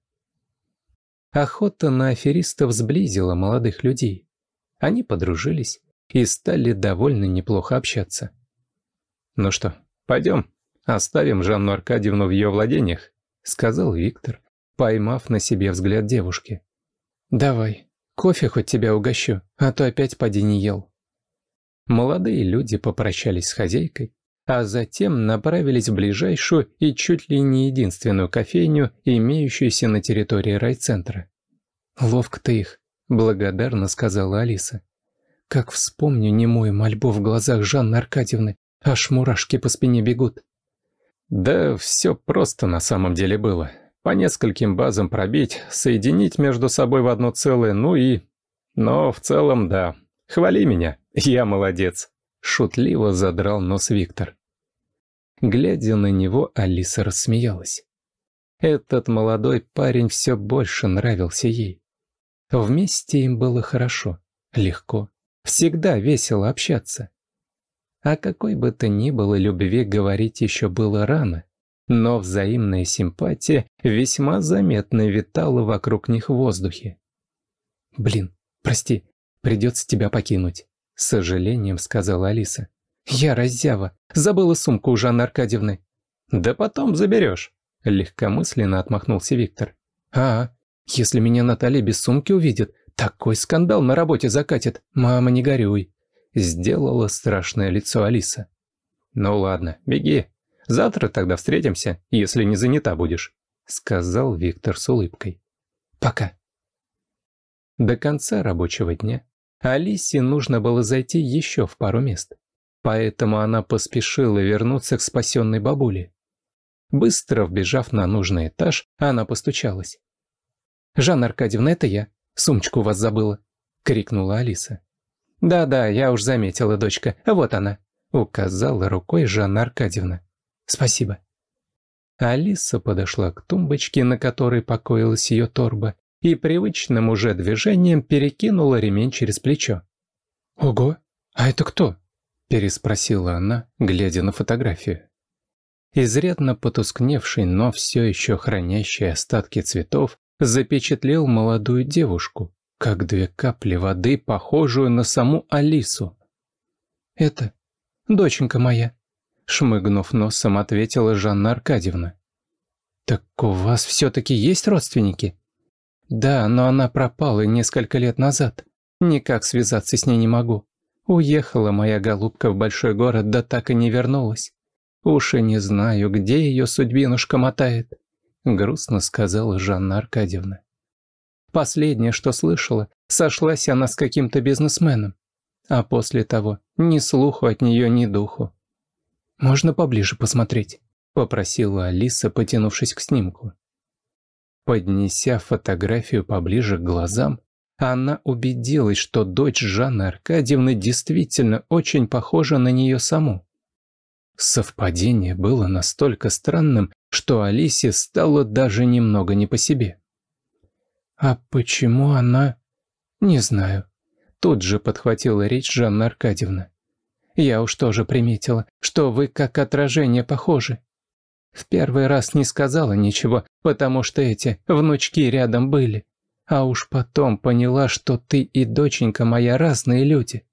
Охота на аферистов сблизила молодых людей. Они подружились и стали довольно неплохо общаться. «Ну что, пойдем, оставим Жанну Аркадьевну в ее владениях», — сказал Виктор, поймав на себе взгляд девушки. «Давай, кофе хоть тебя угощу, а то опять поди не ел». Молодые люди попрощались с хозяйкой, а затем направились в ближайшую и чуть ли не единственную кофейню, имеющуюся на территории райцентра. «Ловко ты их», – благодарно сказала Алиса. «Как вспомню немую мольбу в глазах Жанны Аркадьевны, аж мурашки по спине бегут». «Да все просто на самом деле было. По нескольким базам пробить, соединить между собой в одно целое, ну и... Но в целом да. Хвали меня, я молодец». Шутливо задрал нос Виктор. Глядя на него, Алиса рассмеялась. Этот молодой парень все больше нравился ей. Вместе им было хорошо, легко, всегда весело общаться. О какой бы то ни было любви говорить еще было рано, но взаимная симпатия весьма заметно витала вокруг них в воздухе. «Блин, прости, придется тебя покинуть», — с сожалением сказала Алиса. «Я раззява. Забыла сумку у Жанны Аркадьевны». «Да потом заберешь», – легкомысленно отмахнулся Виктор. «А, если меня Наталья без сумки увидит, такой скандал на работе закатит. Мама, не горюй». Сделала страшное лицо Алиса. «Ну ладно, беги. Завтра тогда встретимся, если не занята будешь», – сказал Виктор с улыбкой. «Пока». До конца рабочего дня Алисе нужно было зайти еще в пару мест. Поэтому она поспешила вернуться к спасенной бабуле. Быстро вбежав на нужный этаж, она постучалась. «Жанна Аркадьевна, это я. Сумочку у вас забыла», — крикнула Алиса. «Да-да, я уж заметила, дочка. Вот она», — указала рукой Жанна Аркадьевна. «Спасибо». Алиса подошла к тумбочке, на которой покоилась ее торба, и привычным уже движением перекинула ремень через плечо. «Ого, а это кто?» переспросила она, глядя на фотографию. Изрядно потускневший, но все еще хранящий остатки цветов, запечатлел молодую девушку, как две капли воды, похожую на саму Алису. «Это доченька моя», — шмыгнув носом, ответила Жанна Аркадьевна. «Так у вас все-таки есть родственники?» «Да, но она пропала несколько лет назад. Никак связаться с ней не могу. Уехала моя голубка в большой город, да так и не вернулась. Уж и не знаю, где ее судьбинушка мотает», — грустно сказала Жанна Аркадьевна. Последнее, что слышала, сошлась она с каким-то бизнесменом. А после того ни слуху от нее, ни духу. «Можно поближе посмотреть?» – попросила Алиса, потянувшись к снимку. Поднеся фотографию поближе к глазам, она убедилась, что дочь Жанны Аркадьевны действительно очень похожа на нее саму. Совпадение было настолько странным, что Алисе стало даже немного не по себе. «А почему она...» «Не знаю». Тут же подхватила речь Жанна Аркадьевна. «Я уж тоже приметила, что вы как отражение похожи. В первый раз не сказала ничего, потому что эти внучки рядом были. А уж потом поняла, что ты и доченька моя разные люди.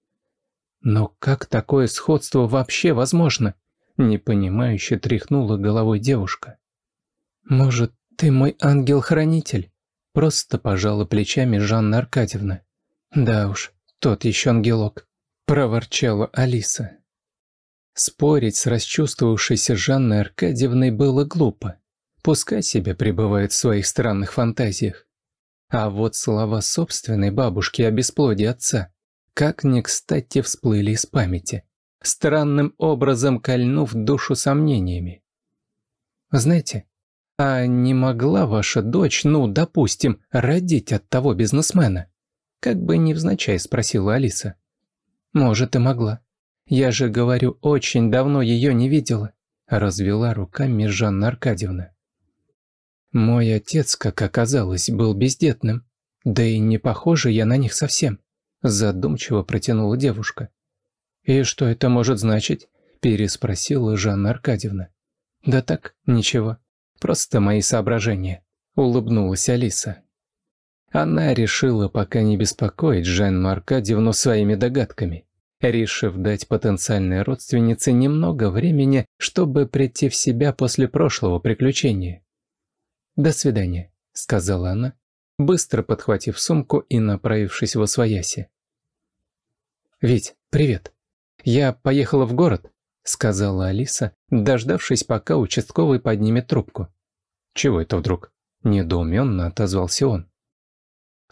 Но как такое сходство вообще возможно? Непонимающе тряхнула головой девушка. Может, ты мой ангел-хранитель? Просто пожала плечами Жанна Аркадьевна. Да уж, тот еще ангелок. Проворчала Алиса. Спорить с расчувствовавшейся Жанной Аркадьевной было глупо. Пускай себе пребывает в своих странных фантазиях. А вот слова собственной бабушки о бесплодии отца как ни кстати всплыли из памяти, странным образом кольнув душу сомнениями. «Знаете, а не могла ваша дочь, ну, допустим, родить от того бизнесмена?» Как бы невзначай спросила Алиса. «Может, и могла. Я же говорю, очень давно ее не видела», – развела руками Жанна Аркадьевна. Мой отец, как оказалось, был бездетным. Да и не похожа я на них совсем. Задумчиво протянула девушка. «И что это может значить?» Переспросила Жанна Аркадьевна. «Да так, ничего. Просто мои соображения», — улыбнулась Алиса. Она решила пока не беспокоить Жанну Аркадьевну своими догадками, решив дать потенциальной родственнице немного времени, чтобы прийти в себя после прошлого приключения. «До свидания», — сказала она, быстро подхватив сумку и направившись во свояси. «Вить, привет. Я поехала в город», — сказала Алиса, дождавшись, пока участковый поднимет трубку. «Чего это вдруг?» — недоуменно отозвался он.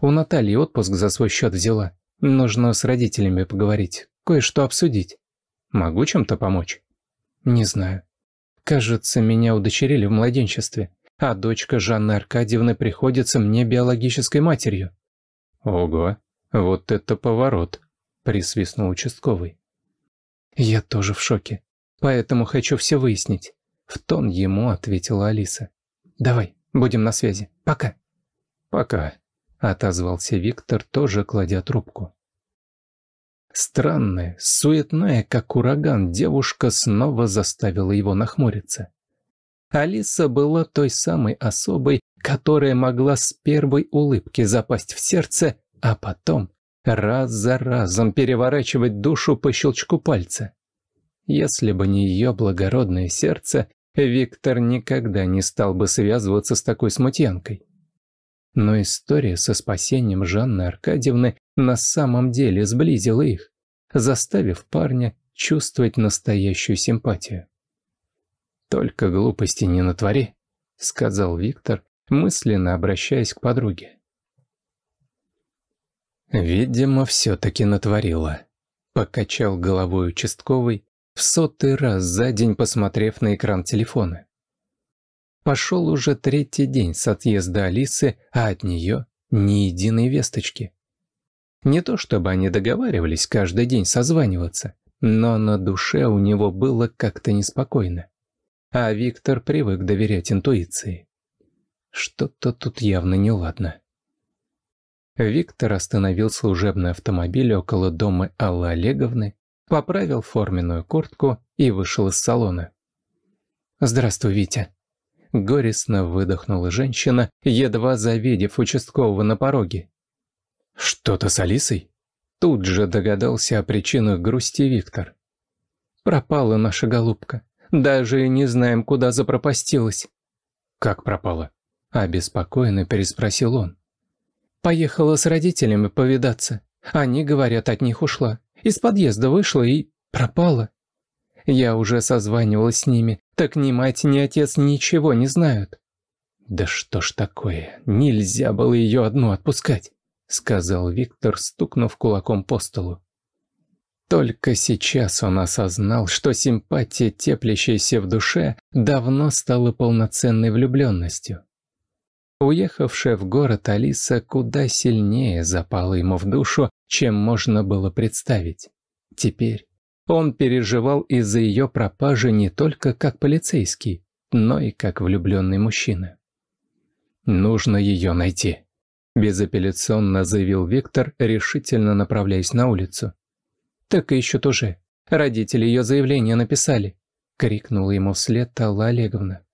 «У Натальи отпуск за свой счет взяла. Нужно с родителями поговорить, кое-что обсудить. Могу чем-то помочь?» «Не знаю. Кажется, меня удочерили в младенчестве а дочка Жанны Аркадьевны приходится мне биологической матерью». «Ого, вот это поворот», — присвистнул участковый. «Я тоже в шоке, поэтому хочу все выяснить», — в тон ему ответила Алиса. «Давай, будем на связи. Пока». «Пока», — отозвался Виктор, тоже кладя трубку. Странная, суетная, как ураган, девушка снова заставила его нахмуриться. Алиса была той самой особой, которая могла с первой улыбки запасть в сердце, а потом раз за разом переворачивать душу по щелчку пальца. Если бы не ее благородное сердце, Виктор никогда не стал бы связываться с такой смутьянкой. Но история со спасением Жанны Аркадьевны на самом деле сблизила их, заставив парня чувствовать настоящую симпатию. «Только глупости не натвори», — сказал Виктор, мысленно обращаясь к подруге. «Видимо, все-таки натворила», — покачал головой участковый, в сотый раз за день посмотрев на экран телефона. Пошел уже третий день с отъезда Алисы, а от нее ни единой весточки. Не то чтобы они договаривались каждый день созваниваться, но на душе у него было как-то неспокойно а Виктор привык доверять интуиции. Что-то тут явно неладно. Виктор остановил служебный автомобиль около дома Аллы Олеговны, поправил форменную куртку и вышел из салона. «Здравствуй, Витя», — горестно выдохнула женщина, едва завидев участкового на пороге. «Что-то с Алисой?» Тут же догадался о причинах грусти Виктор. «Пропала наша голубка. Даже не знаем, куда запропастилась». «Как пропала?» – обеспокоенно переспросил он. «Поехала с родителями повидаться. Они, говорят, от них ушла. Из подъезда вышла и пропала. Я уже созванивалась с ними, так ни мать, ни отец ничего не знают». «Да что ж такое, нельзя было ее одну отпускать», — сказал Виктор, стукнув кулаком по столу. Только сейчас он осознал, что симпатия, теплящаяся в душе, давно стала полноценной влюбленностью. Уехавшая в город Алиса куда сильнее запала ему в душу, чем можно было представить. Теперь он переживал из-за ее пропажи не только как полицейский, но и как влюбленный мужчина. «Нужно ее найти», – безапелляционно заявил Виктор, решительно направляясь на улицу. Так и еще тоже. Родители ее заявление написали. Крикнула ему вслед Алла Олеговна.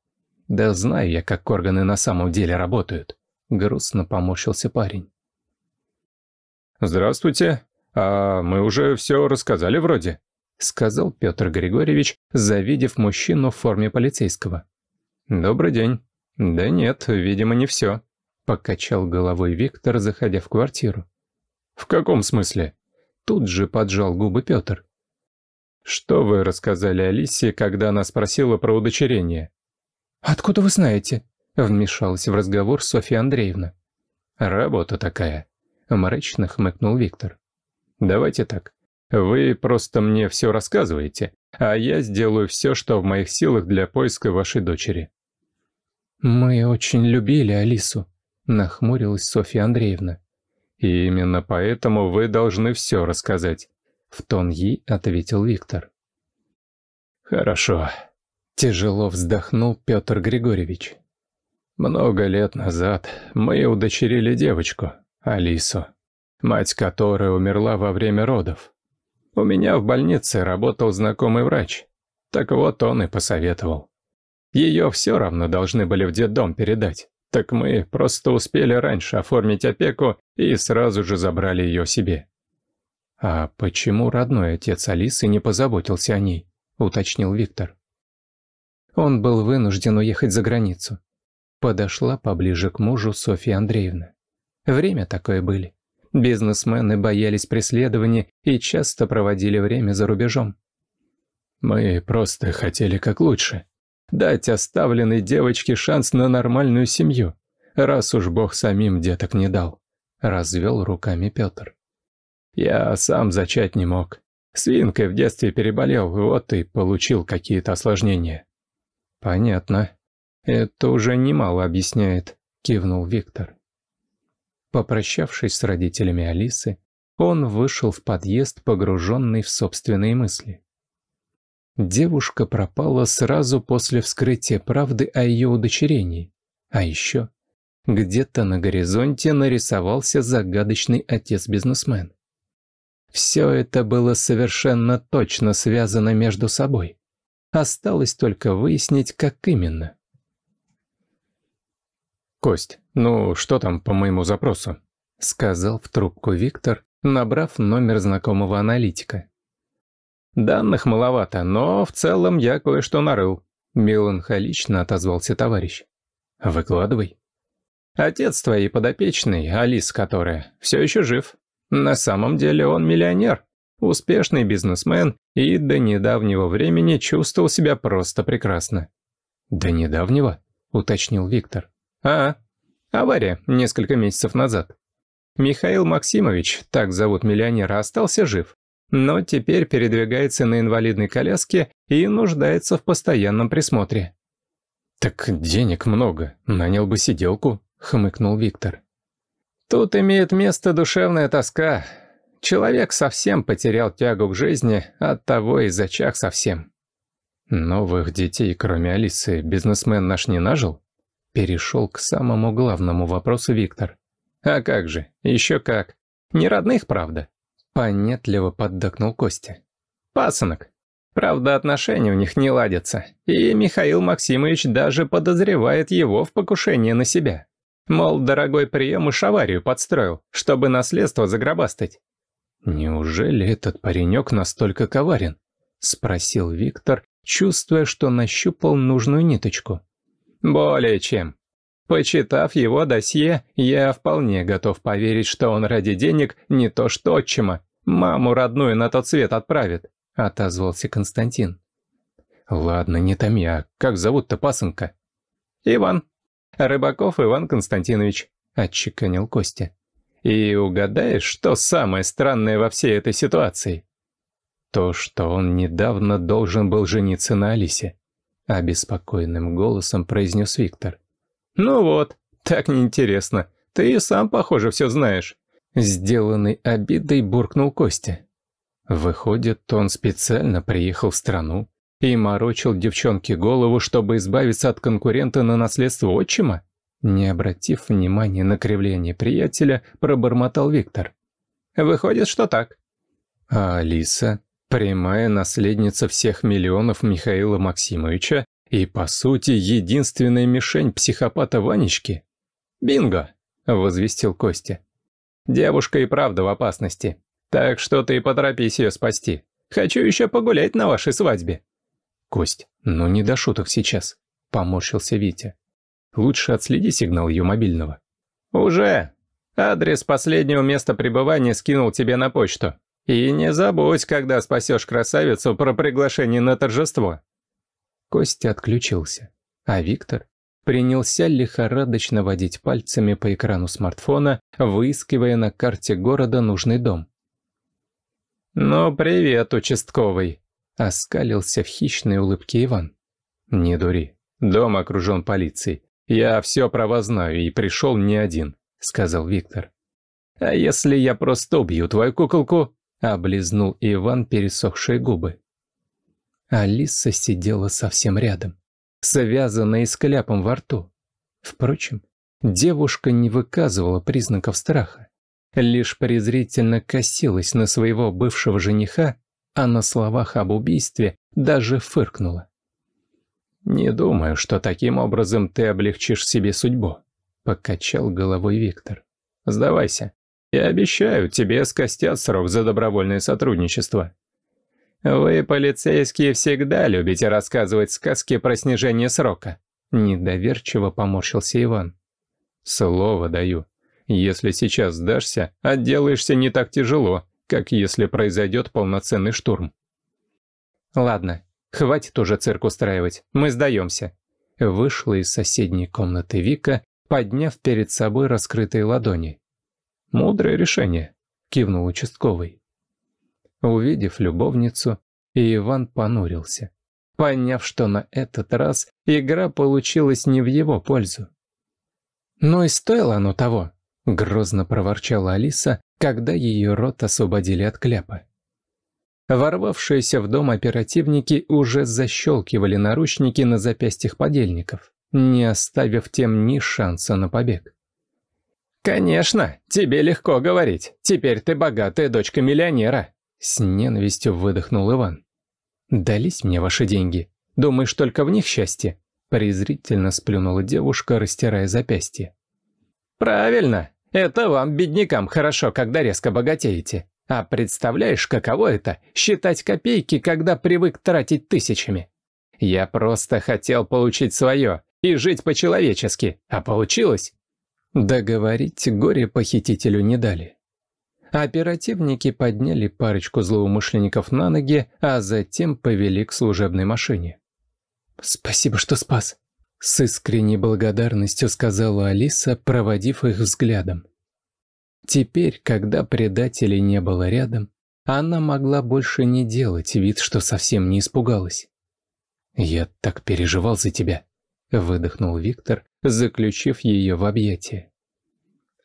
«Да знаю я, как органы на самом деле работают», — грустно поморщился парень. «Здравствуйте. А мы уже все рассказали вроде», — сказал Петр Григорьевич, завидев мужчину в форме полицейского. «Добрый день». «Да нет, видимо, не все», — покачал головой Виктор, заходя в квартиру. «В каком смысле?» Тут же поджал губы Петр. «Что вы рассказали Алисе, когда она спросила про удочерение?» «Откуда вы знаете?» — вмешалась в разговор Софья Андреевна. «Работа такая», — мрачно хмыкнул Виктор. «Давайте так. Вы просто мне все рассказываете, а я сделаю все, что в моих силах для поиска вашей дочери». «Мы очень любили Алису», — нахмурилась Софья Андреевна. И именно поэтому вы должны все рассказать, в тон ей ответил Виктор. Хорошо. Тяжело вздохнул Петр Григорьевич. Много лет назад мы удочерили девочку, Алису, мать которой умерла во время родов. У меня в больнице работал знакомый врач. Так вот он и посоветовал. Ее все равно должны были в детдом передать. Так мы просто успели раньше оформить опеку и сразу же забрали ее себе. «А почему родной отец Алисы не позаботился о ней?» – уточнил Виктор. Он был вынужден уехать за границу. Подошла поближе к мужу Софья Андреевна. Время такое были. Бизнесмены боялись преследования и часто проводили время за рубежом. «Мы просто хотели как лучше», дать оставленной девочке шанс на нормальную семью, раз уж Бог самим деток не дал», — развел руками Петр. «Я сам зачать не мог. Свинкой в детстве переболел, вот и получил какие-то осложнения». «Понятно. Это уже немало объясняет», — кивнул Виктор. Попрощавшись с родителями Алисы, он вышел в подъезд, погруженный в собственные мысли. Девушка пропала сразу после вскрытия правды о ее удочерении. А еще где-то на горизонте нарисовался загадочный отец-бизнесмен. Все это было совершенно точно связано между собой. Осталось только выяснить, как именно. «Кость, ну что там по моему запросу?» — сказал в трубку Виктор, набрав номер знакомого аналитика. Данных маловато, но в целом я кое-что нарыл. Меланхолично отозвался товарищ. Выкладывай. Отец твоей подопечной Алис которая, все еще жив. На самом деле он миллионер, успешный бизнесмен и до недавнего времени чувствовал себя просто прекрасно. «До недавнего?» – уточнил Виктор. «А, авария несколько месяцев назад. Михаил Максимович, так зовут миллионера, остался жив но теперь передвигается на инвалидной коляске и нуждается в постоянном присмотре. «Так денег много, нанял бы сиделку», — хмыкнул Виктор. «Тут имеет место душевная тоска. Человек совсем потерял тягу к жизни, от оттого и зачах совсем». «Новых детей, кроме Алисы, бизнесмен наш не нажил?» Перешел к самому главному вопросу Виктор. «А как же, еще как. Не родных, правда, Понятливо поддакнул Костя. «Пасынок. Правда, отношения у них не ладятся, и Михаил Максимович даже подозревает его в покушении на себя. Мол, дорогой приемыш аварию подстроил, чтобы наследство загробастать». «Неужели этот паренек настолько коварен?» — спросил Виктор, чувствуя, что нащупал нужную ниточку. «Более чем», Почитав его досье, я вполне готов поверить, что он ради денег не то что отчима, маму родную на тот свет отправит», — отозвался Константин. «Ладно, не там я. как зовут-то пасынка?» «Иван. Рыбаков Иван Константинович», — отчеканил Костя. «И угадаешь, что самое странное во всей этой ситуации?» «То, что он недавно должен был жениться на Алисе», — обеспокоенным голосом произнес Виктор. «Ну вот, так неинтересно. Ты и сам, похоже, все знаешь». Сделанный обидой буркнул Костя. Выходит, он специально приехал в страну и морочил девчонке голову, чтобы избавиться от конкурента на наследство отчима? Не обратив внимания на кривление приятеля, пробормотал Виктор. «Выходит, что так». А Алиса, прямая наследница всех миллионов Михаила Максимовича, и, по сути, единственная мишень психопата Ванечки. «Бинго!» – возвестил Костя. «Девушка и правда в опасности. Так что ты и поторопись ее спасти. Хочу еще погулять на вашей свадьбе». «Кость, ну не до шуток сейчас», – поморщился Витя. «Лучше отследи сигнал ее мобильного». «Уже! Адрес последнего места пребывания скинул тебе на почту. И не забудь, когда спасешь красавицу, про приглашение на торжество». Костя отключился, а Виктор принялся лихорадочно водить пальцами по экрану смартфона, выискивая на карте города нужный дом. «Ну, привет, участковый!» — оскалился в хищной улыбке Иван. «Не дури. Дом окружен полицией. Я все про вас знаю и пришел не один», — сказал Виктор. «А если я просто убью твою куколку?» — облизнул Иван пересохшие губы. Алиса сидела совсем рядом, связанная и с кляпом во рту. Впрочем, девушка не выказывала признаков страха, лишь презрительно косилась на своего бывшего жениха, а на словах об убийстве даже фыркнула. «Не думаю, что таким образом ты облегчишь себе судьбу», — покачал головой Виктор. «Сдавайся. Я обещаю, тебе скостят срок за добровольное сотрудничество». «Вы, полицейские, всегда любите рассказывать сказки про снижение срока», – недоверчиво поморщился Иван. «Слово даю. Если сейчас сдашься, отделаешься не так тяжело, как если произойдет полноценный штурм». «Ладно, хватит уже цирк устраивать, мы сдаемся». Вышла из соседней комнаты Вика, подняв перед собой раскрытые ладони. «Мудрое решение», – кивнул участковый увидев любовницу, Иван понурился, поняв, что на этот раз игра получилась не в его пользу. «Ну и стоило оно того», — грозно проворчала Алиса, когда ее рот освободили от кляпа. Ворвавшиеся в дом оперативники уже защелкивали наручники на запястьях подельников, не оставив тем ни шанса на побег. «Конечно, тебе легко говорить. Теперь ты богатая дочка миллионера», с ненавистью выдохнул Иван. «Дались мне ваши деньги. Думаешь, только в них счастье?» Презрительно сплюнула девушка, растирая запястье. «Правильно. Это вам, беднякам, хорошо, когда резко богатеете. А представляешь, каково это — считать копейки, когда привык тратить тысячами? Я просто хотел получить свое и жить по-человечески, а получилось». Договорить горе-похитителю не дали. Оперативники подняли парочку злоумышленников на ноги, а затем повели к служебной машине. «Спасибо, что спас», — с искренней благодарностью сказала Алиса, проводив их взглядом. Теперь, когда предателей не было рядом, она могла больше не делать вид, что совсем не испугалась. «Я так переживал за тебя», — выдохнул Виктор, заключив ее в объятия.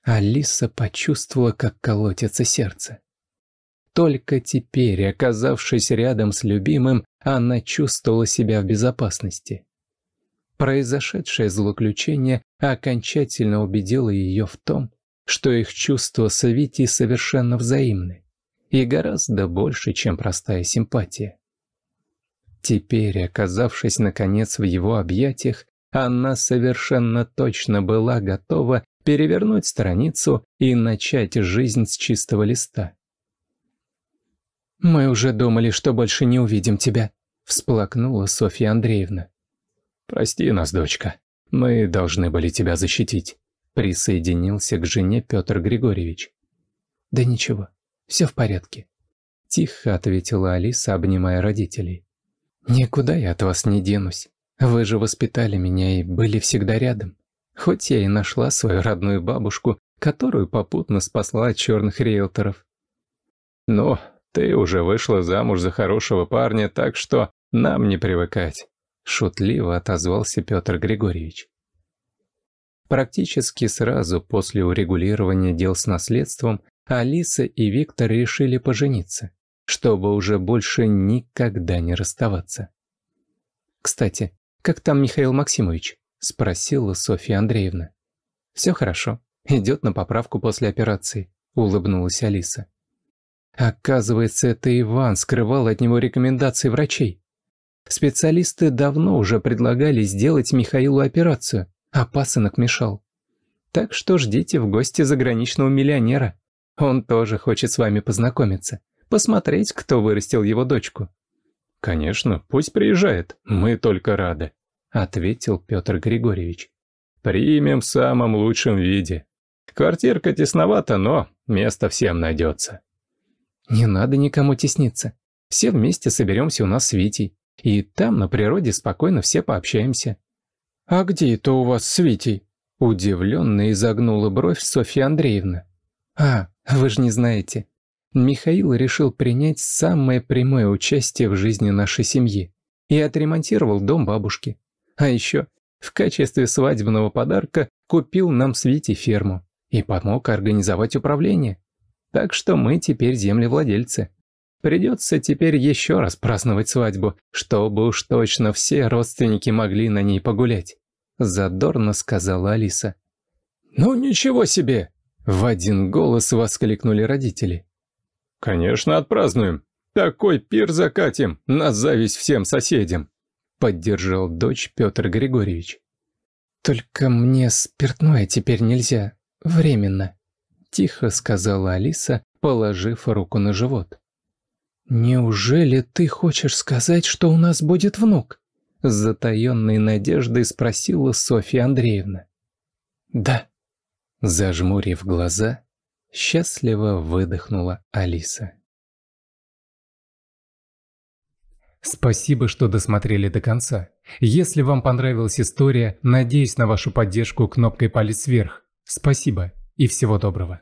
Алиса почувствовала, как колотится сердце. Только теперь, оказавшись рядом с любимым, она чувствовала себя в безопасности. Произошедшее злоключение окончательно убедило ее в том, что их чувства с Вити совершенно взаимны и гораздо больше, чем простая симпатия. Теперь, оказавшись наконец в его объятиях, она совершенно точно была готова перевернуть страницу и начать жизнь с чистого листа. «Мы уже думали, что больше не увидим тебя», – всплакнула Софья Андреевна. «Прости нас, дочка. Мы должны были тебя защитить», – присоединился к жене Петр Григорьевич. «Да ничего, все в порядке», – тихо ответила Алиса, обнимая родителей. «Никуда я от вас не денусь. Вы же воспитали меня и были всегда рядом. Хоть я и нашла свою родную бабушку, которую попутно спасла от черных риэлторов. Но ты уже вышла замуж за хорошего парня, так что нам не привыкать», — шутливо отозвался Петр Григорьевич. Практически сразу после урегулирования дел с наследством Алиса и Виктор решили пожениться, чтобы уже больше никогда не расставаться. «Кстати, как там Михаил Максимович?» – спросила Софья Андреевна. «Все хорошо. Идет на поправку после операции», – улыбнулась Алиса. Оказывается, это Иван скрывал от него рекомендации врачей. Специалисты давно уже предлагали сделать Михаилу операцию, а пасынок мешал. Так что ждите в гости заграничного миллионера. Он тоже хочет с вами познакомиться, посмотреть, кто вырастил его дочку. «Конечно, пусть приезжает, мы только рады», — ответил Петр Григорьевич. «Примем в самом лучшем виде. Квартирка тесновата, но место всем найдется». «Не надо никому тесниться. Все вместе соберемся у нас с Витей. И там, на природе, спокойно все пообщаемся». «А где это у вас с Витей?» Удивленно изогнула бровь Софья Андреевна. «А, вы же не знаете». Михаил решил принять самое прямое участие в жизни нашей семьи и отремонтировал дом бабушки. А еще в качестве свадебного подарка купил нам Свите ферму и помог организовать управление. Так что мы теперь землевладельцы. Придется теперь еще раз праздновать свадьбу, чтобы уж точно все родственники могли на ней погулять», — задорно сказала Алиса. «Ну ничего себе!» — в один голос воскликнули родители. «Конечно, отпразднуем. Такой пир закатим, на зависть всем соседям» поддержал дочь Петр Григорьевич. «Только мне спиртное теперь нельзя. Временно», — тихо сказала Алиса, положив руку на живот. «Неужели ты хочешь сказать, что у нас будет внук?» — с затаенной надеждой спросила Софья Андреевна. «Да». Зажмурив глаза, счастливо выдохнула Алиса. Спасибо, что досмотрели до конца. Если вам понравилась история, надеюсь на вашу поддержку кнопкой палец вверх. Спасибо и всего доброго.